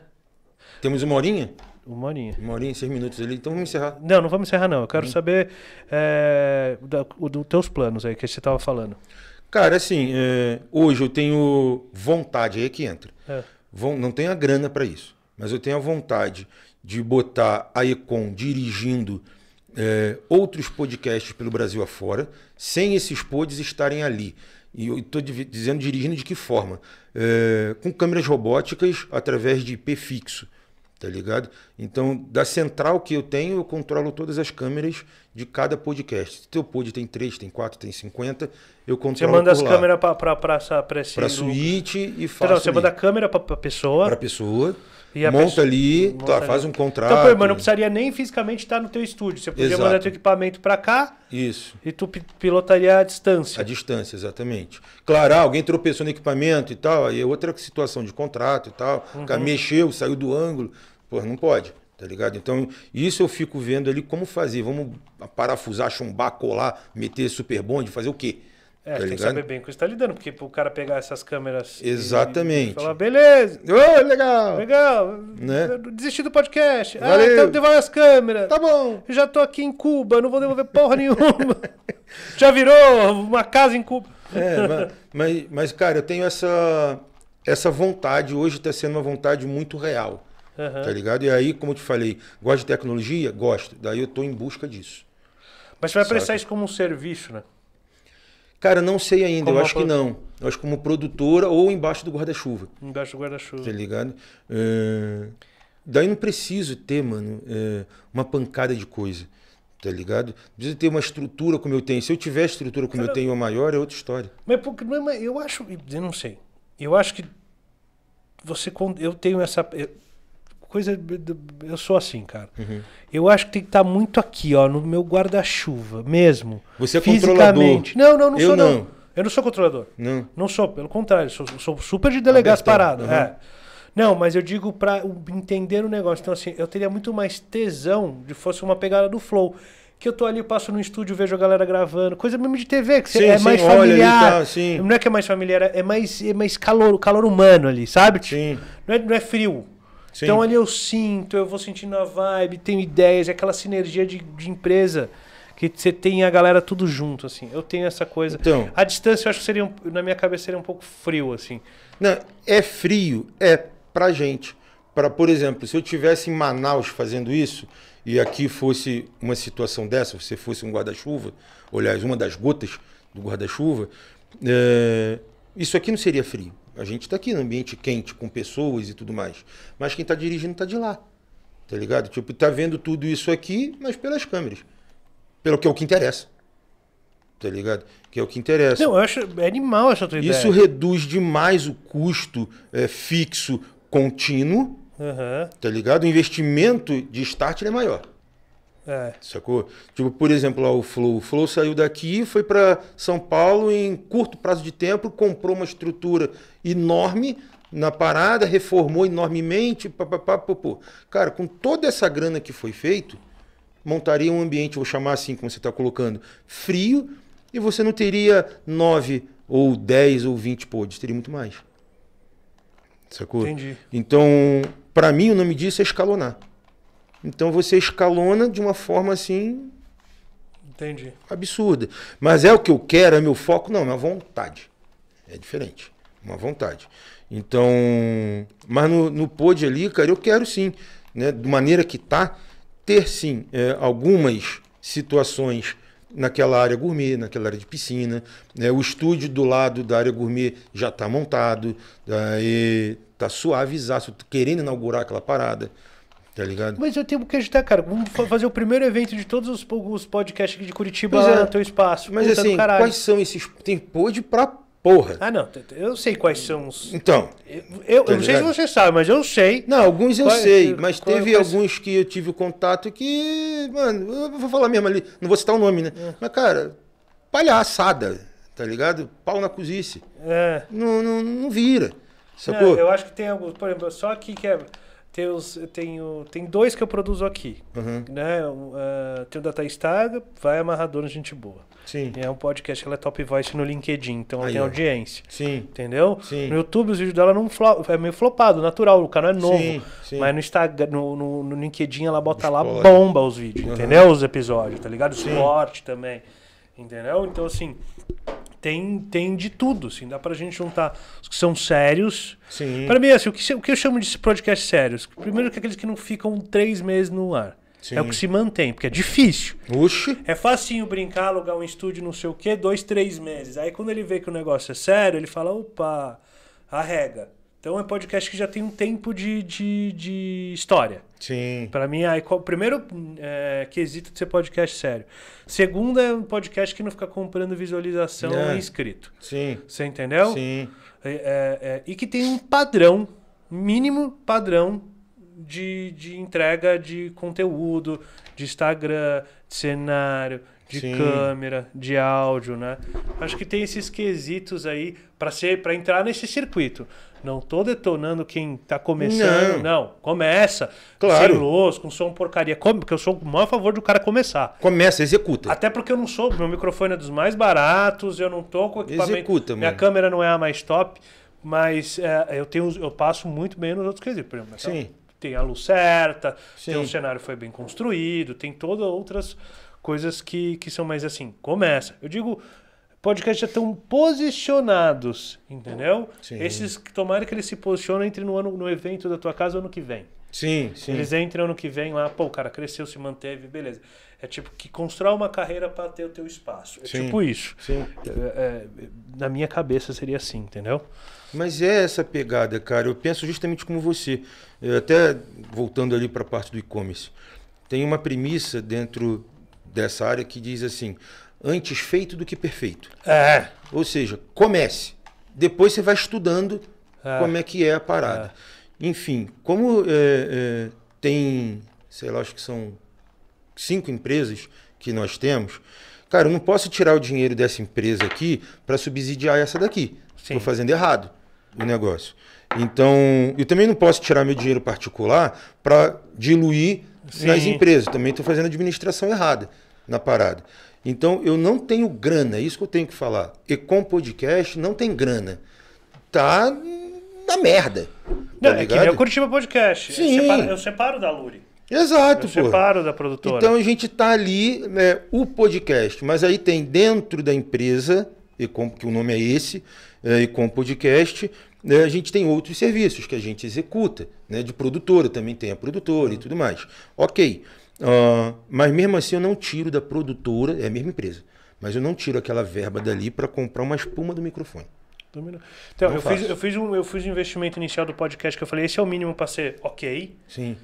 Temos uma horinha? Uma horinha. Uma horinha, seis minutos ali. Então vamos encerrar. Não, não vamos encerrar, não. Eu quero hum. saber é, dos do teus planos aí, que você tava falando. Cara, assim, é, hoje eu tenho vontade, aí é que entra. É. não tenho a grana para isso, mas eu tenho a vontade de botar a Econ dirigindo é, outros podcasts pelo Brasil afora, sem esses pods estarem ali. E eu estou dizendo dirigindo de que forma? É, com câmeras robóticas através de IP fixo, tá ligado? Então, da central que eu tenho, eu controlo todas as câmeras de cada podcast. Se teu pod tem 3, tem 4, tem 50, eu controlo Você manda as câmeras para essa... Para a suíte e faço... Então, não, você ali. manda a câmera para a pessoa... Para a pessoa monta ali, monta tá, ali. faz um contrato. Então, pô, irmão, não precisaria nem fisicamente estar no teu estúdio. Você poderia mandar teu equipamento para cá. Isso. E tu pilotaria à distância. À distância, exatamente. Claro, ah, alguém tropeçou no equipamento e tal, aí é outra situação de contrato e tal. Uhum. O cara uhum. mexeu, saiu do ângulo. Pô, não pode tá ligado? Então, isso eu fico vendo ali como fazer. Vamos parafusar, chumbar, colar, meter super bonde, fazer o quê? É, tá tem ligado? que saber bem com você tá lidando, porque o cara pegar essas câmeras. Exatamente. E falar, beleza. Ô, legal. Legal. Né? Desisti do podcast. Ah, Valeu. Ah, então devolve as câmeras. Tá bom. Eu já tô aqui em Cuba, não vou devolver porra nenhuma. já virou uma casa em Cuba. É, mas, mas, cara, eu tenho essa, essa vontade, hoje tá sendo uma vontade muito real. Uhum. Tá ligado? E aí, como eu te falei, gosto de tecnologia? Gosto. Daí eu tô em busca disso. Mas você vai prestar isso como um serviço, né? Cara, não sei ainda, como eu acho que não. Eu acho como produtora ou embaixo do guarda-chuva. Embaixo do guarda-chuva. Tá ligado? É... Daí não preciso ter, mano, é... uma pancada de coisa. Tá ligado? Preciso ter uma estrutura como eu tenho. Se eu tiver estrutura como Cara, eu tenho ou maior, é outra história. Mas, porque, mas é, eu acho. Eu não sei. Eu acho que você eu tenho essa coisa. Eu sou assim, cara. Uhum. Eu acho que tem que estar tá muito aqui, ó, no meu guarda-chuva, mesmo. Você é Fisicamente. controlador? Não, não, não eu sou não. não. Eu não sou controlador. Não. Não sou, pelo contrário, sou, sou super de delegar as paradas. Uhum. É. Não, mas eu digo para entender o negócio. Então, assim, eu teria muito mais tesão de fosse uma pegada do flow que eu tô ali, passo no estúdio, vejo a galera gravando. Coisa mesmo de TV, que sim, é sim, mais familiar. Tá, sim. Não é que é mais familiar, é mais, é mais calor, calor humano ali, sabe? Sim. Não é, não é frio. Então, Sim. Então ali eu sinto, eu vou sentindo a vibe, tenho ideias, é aquela sinergia de, de empresa que você tem a galera tudo junto, assim. Eu tenho essa coisa. Então, a distância eu acho que seria, um, na minha cabeça, seria um pouco frio, assim. Não, é frio, é pra gente. Pra, por exemplo, se eu tivesse em Manaus fazendo isso, e aqui fosse uma situação dessa, você fosse um guarda-chuva, aliás, uma das gotas do guarda-chuva, é, isso aqui não seria frio. A gente está aqui no ambiente quente, com pessoas e tudo mais. Mas quem está dirigindo está de lá. Tá ligado? Tipo, tá vendo tudo isso aqui, mas pelas câmeras. Pelo que é o que interessa. Tá ligado? Que é o que interessa. Não, eu acho é animal essa tua ideia. Isso reduz demais o custo é, fixo contínuo. Uhum. Tá ligado? O investimento de start é maior. É. Sacou? Tipo, por exemplo, lá o Flow. O Flow saiu daqui, foi para São Paulo em curto prazo de tempo, comprou uma estrutura enorme na parada, reformou enormemente, pô Cara, com toda essa grana que foi feito, montaria um ambiente, vou chamar assim, como você está colocando, frio, e você não teria nove ou dez ou vinte pods, teria muito mais. Sacou? Entendi. Então, para mim, o nome disso é escalonar. Então você escalona de uma forma assim. Entendi. Absurda. Mas é o que eu quero, é meu foco? Não, é uma vontade. É diferente. Uma vontade. Então. Mas no, no pod ali, cara, eu quero sim. Né, de maneira que tá, ter sim é, algumas situações naquela área gourmet, naquela área de piscina. Né? O estúdio do lado da área gourmet já está montado, está tá suavizaço, querendo inaugurar aquela parada. Tá ligado? Mas eu tenho que ajudar, cara. Vamos fazer o primeiro evento de todos os, os podcasts aqui de Curitiba pois é. no teu espaço. Mas assim, quais são esses. Tem pod pra porra. Ah, não. Eu sei quais são os. Então. Eu, eu, tá eu não sei se você sabe, mas eu sei. Não, alguns eu quais, sei. Mas qual, teve alguns que eu tive contato que. Mano, eu vou falar mesmo ali. Não vou citar o nome, né? É. Mas, cara, palhaçada. Tá ligado? Pau na cozice. É. Não, não, não vira. Sacou? Não, é, eu acho que tem alguns. Por exemplo, só aqui que é. Tem, os, tenho, tem dois que eu produzo aqui. Uhum. Né? Uh, tem o Data Staga, vai amarrador na gente boa. Sim. É um podcast que ela é top voice no LinkedIn, então ela Aí, tem audiência. Sim. Entendeu? Sim. No YouTube, os vídeos dela não flop, é meio flopado, natural, o canal é novo. Sim, sim. Mas no, Instagram, no, no, no LinkedIn ela bota Explode. lá, bomba os vídeos, uhum. entendeu? Os episódios, tá ligado? O esporte também. Entendeu? Então, assim tem, tem de tudo, assim, dá pra gente juntar os que são sérios. Sim. Pra mim, assim, o que, o que eu chamo de podcast sérios? Primeiro que aqueles que não ficam três meses no ar. Sim. É o que se mantém, porque é difícil. Oxi. É facinho brincar, alugar um estúdio, não sei o quê, dois, três meses. Aí quando ele vê que o negócio é sério, ele fala, opa, arrega. Então é um podcast que já tem um tempo de, de, de história. Sim. Para mim, aí, primeiro é, quesito de ser podcast sério. Segundo, é um podcast que não fica comprando visualização é. e inscrito. Sim. Você entendeu? Sim. É, é, é, e que tem um padrão, mínimo padrão de, de entrega de conteúdo, de Instagram, de cenário, de Sim. câmera, de áudio, né? Acho que tem esses quesitos aí para ser para entrar nesse circuito. Não tô detonando quem tá começando, não. não. Começa. Claro. Sem louça, com som porcaria. Come, porque eu sou o maior favor do cara começar. Começa, executa. Até porque eu não sou. Meu microfone é dos mais baratos, eu não tô com equipamento. Executa, mano. Minha câmera não é a mais top, mas é, eu, tenho, eu passo muito bem nos outros quesitos. Por exemplo, então Sim. Tem a luz certa, Sim. tem o um cenário foi bem construído, tem todas outras coisas que, que são mais assim. Começa. Eu digo podcasts já estão posicionados, entendeu? Sim. Esses que tomara que eles se posicionem entre no ano no evento da tua casa ano que vem. Sim, sim. Eles entram ano que vem lá, pô, o cara cresceu, se manteve, beleza. É tipo que constrói uma carreira para ter o teu espaço. É sim, tipo isso. Sim. É, é, na minha cabeça seria assim, entendeu? Mas é essa pegada, cara. Eu penso justamente como você. Eu até voltando ali para a parte do e-commerce. Tem uma premissa dentro dessa área que diz assim: Antes feito do que perfeito. É. Ou seja, comece. Depois você vai estudando é. como é que é a parada. É. Enfim, como é, é tem, sei lá, acho que são cinco empresas que nós temos, cara, eu não posso tirar o dinheiro dessa empresa aqui para subsidiar essa daqui. Estou fazendo errado o negócio. Então, eu também não posso tirar meu dinheiro particular para diluir Sim. nas empresas. Também estou fazendo administração errada na parada. Então eu não tenho grana, é isso que eu tenho que falar. E com podcast não tem grana. Tá na merda. Tá não, é que nem o Curitiba Podcast. Sim. Eu separo, eu separo da Luri. Exato, eu pô. separo da produtora. Então a gente tá ali, né, o podcast, mas aí tem dentro da empresa, Ecom, que o nome é esse, é, Ecom Podcast, né, a gente tem outros serviços que a gente executa, né, de produtora, também tem a produtora e tudo mais. Ok. Uh, mas mesmo assim eu não tiro da produtora, é a mesma empresa, mas eu não tiro aquela verba dali para comprar uma espuma do microfone. Então, eu, fiz, eu, fiz um, eu fiz um investimento inicial do podcast que eu falei, esse é o mínimo para ser ok. Sim.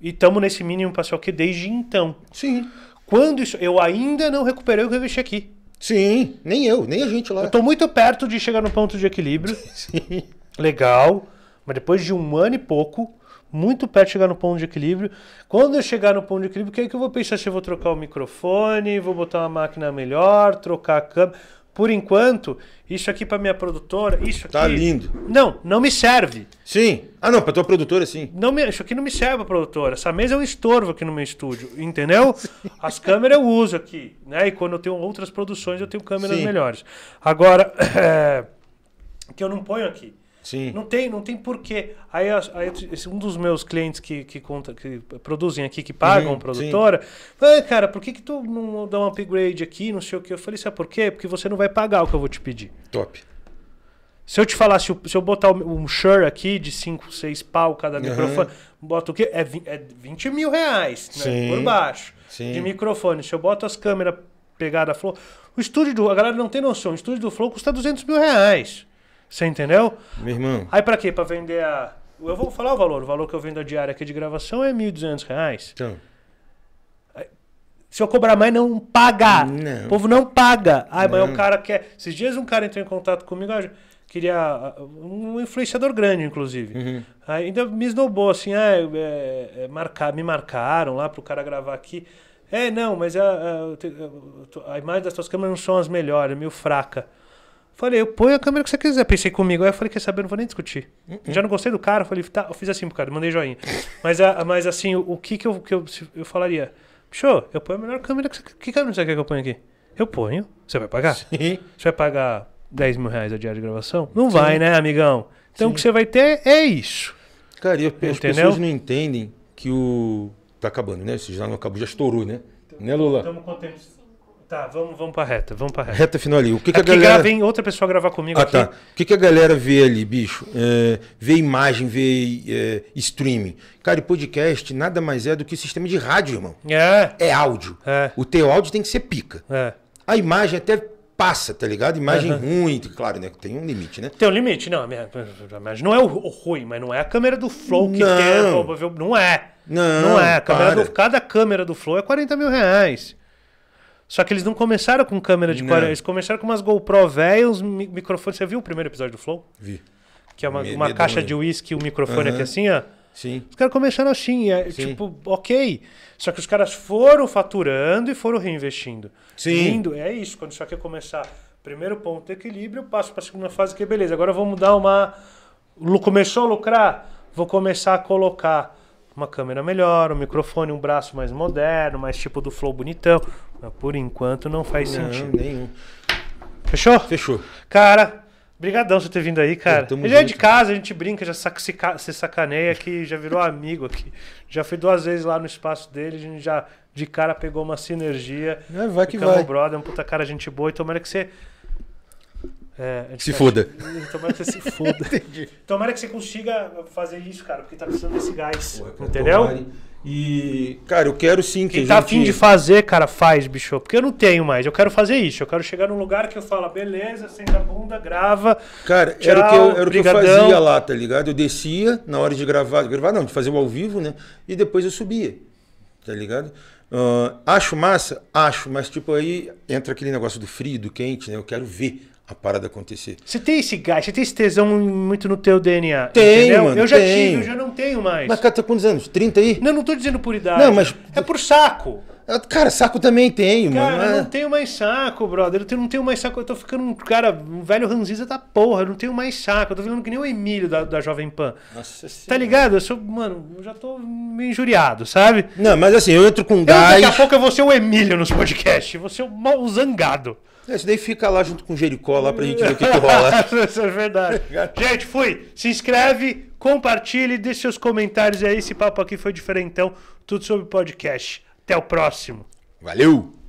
E estamos nesse mínimo para ser ok desde então. Sim. Quando isso. Eu ainda não recuperei o que eu investi aqui. Sim, nem eu, nem a gente lá. Eu tô muito perto de chegar no ponto de equilíbrio. Sim. Legal. Mas depois de um ano e pouco, muito perto de chegar no ponto de equilíbrio. Quando eu chegar no ponto de equilíbrio, o que é que eu vou pensar se eu vou trocar o microfone, vou botar uma máquina melhor, trocar a câmera? Por enquanto, isso aqui para minha produtora, isso tá aqui. Tá lindo. Não, não me serve. Sim. Ah, não, para tua produtora, sim. Não me, isso aqui não me serve a produtora. Essa mesa é um estorvo aqui no meu estúdio, entendeu? Sim. As câmeras eu uso aqui, né? E quando eu tenho outras produções, eu tenho câmeras sim. melhores. Agora, é, que eu não ponho aqui. Sim. Não tem, não tem porquê. Aí, aí um dos meus clientes que, que, conta, que produzem aqui, que pagam uhum, produtora, ah, cara, por que, que tu não dá um upgrade aqui, não sei o que? Eu falei, sabe por quê? Porque você não vai pagar o que eu vou te pedir. Top. Se eu te falar, se eu, se eu botar um sure aqui de 5, 6 pau cada uhum. microfone, bota o quê? É, é 20 mil reais, né? Por baixo. Sim. De microfone. Se eu boto as câmeras pegada flow. O estúdio do. A galera não tem noção. O estúdio do Flow custa 200 mil reais. Você entendeu? Meu irmão. Aí pra quê? Pra vender a. Eu vou falar o valor. O valor que eu vendo a diária aqui de gravação é R$ 1.200. Então. Se eu cobrar mais, não paga. Não. O povo não paga. Ai, não. mas o cara quer. Esses dias um cara entrou em contato comigo, queria. Ah, um influenciador grande, inclusive. Uhum. Aí ainda então, me esnobou assim, ah, é, é, é marcar, me marcaram lá pro cara gravar aqui. É, não, mas a, a, a, a imagem das tuas câmeras não são as melhores, é meio fraca. Falei, eu ponho a câmera que você quiser. Pensei comigo. Aí eu falei, quer saber, não vou nem discutir. Uhum. Já não gostei do cara, falei, tá, eu fiz assim pro cara, mandei joinha. mas, a, ah, mas assim, o, o, que que eu, que eu, eu falaria? Show, eu ponho a melhor câmera que você. Que câmera você quer que eu ponha aqui? Eu ponho. Você vai pagar? Sim. Você vai pagar 10 mil reais a diária de gravação? Não Sim. vai, né, amigão? Então Sim. o que você vai ter é isso. Cara, eu, as pessoas não entendem que o. Tá acabando, né? Esse já não acabou, já estourou, né? Então, né, Lula? Estamos com tempo Tá, vamos, vamos pra reta, vamos pra reta. Reta final ali. O que, é que a galera. vem outra pessoa gravar comigo ah, aqui. Tá. O que, que a galera vê ali, bicho? É, vê imagem, vê é, streaming. Cara, e podcast nada mais é do que sistema de rádio, irmão. É. É áudio. É. O teu áudio tem que ser pica. É. A imagem até passa, tá ligado? Imagem uhum. ruim, claro, né? Tem um limite, né? Tem um limite, não. Mas não é o ruim, mas não é a câmera do Flow que não. Não é. Não, não é. A câmera do, cada câmera do Flow é 40 mil reais. Só que eles não começaram com câmera de quarentena. eles começaram com umas GoPro velhas, mi Você viu o primeiro episódio do Flow? Vi. Que é uma, me, uma me caixa de uísque e um microfone uhum. aqui assim, ó. Sim. Os caras começaram assim, é, tipo, ok. Só que os caras foram faturando e foram reinvestindo. Sim. Lindo, é isso. Quando isso aqui começar, primeiro ponto, equilíbrio, passo para a segunda fase, que é beleza. Agora vamos dar uma. Começou a lucrar? Vou começar a colocar uma câmera melhor, um microfone, um braço mais moderno, mais tipo do flow bonitão. Mas por enquanto não faz não, sentido. Nenhum. Fechou? Fechou. Cara, brigadão você ter vindo aí, cara. Ele é de casa, a gente brinca, já saca se, se sacaneia aqui, já virou amigo aqui. Já fui duas vezes lá no espaço dele, a gente já de cara pegou uma sinergia. É, vai que vai. brother, um puta cara gente boa e tomara que você é, se tá, foda. Tomara que você se foda. tomara que você consiga fazer isso, cara, porque tá precisando desse gás. entendeu? Tomare. E, cara, eu quero sim que. Quem tá gente... tá afim de fazer, cara, faz, bicho. Porque eu não tenho mais. Eu quero fazer isso. Eu quero chegar num lugar que eu falo, beleza, senta a bunda, grava. Cara, tchau, era o que, eu, era o que eu fazia lá, tá ligado? Eu descia na hora de gravar. Gravar não, de fazer o ao vivo, né? E depois eu subia. Tá ligado? Uh, acho massa? Acho, mas tipo aí entra aquele negócio do frio, do quente, né? Eu quero ver a parada acontecer. Você tem esse gás, você tem esse tesão muito no teu DNA. Tenho, mano, Eu já tenho. tive, eu já não tenho mais. Mas cara, tá quantos anos? 30 aí? Não, não tô dizendo por idade. Não, mas... É por saco. Ah, cara, saco também tenho, cara, mano. Cara, eu é. não tenho mais saco, brother. Eu não tenho mais saco. Eu tô ficando um cara, um velho ranziza da porra. Eu não tenho mais saco. Eu tô ficando que nem o Emílio da, da Jovem Pan. Nossa Tá ligado? Eu sou, mano, eu já tô meio injuriado, sabe? Não, mas assim, eu entro com eu, gás. Daqui a pouco eu vou ser o Emílio nos podcasts. vou ser o mal zangado. É, isso daí fica lá junto com Jericó, lá pra gente ver o que, que rola. isso é verdade. gente, fui. Se inscreve, compartilhe, deixe seus comentários aí. Esse papo aqui foi diferentão. Tudo sobre podcast. Até o próximo. Valeu!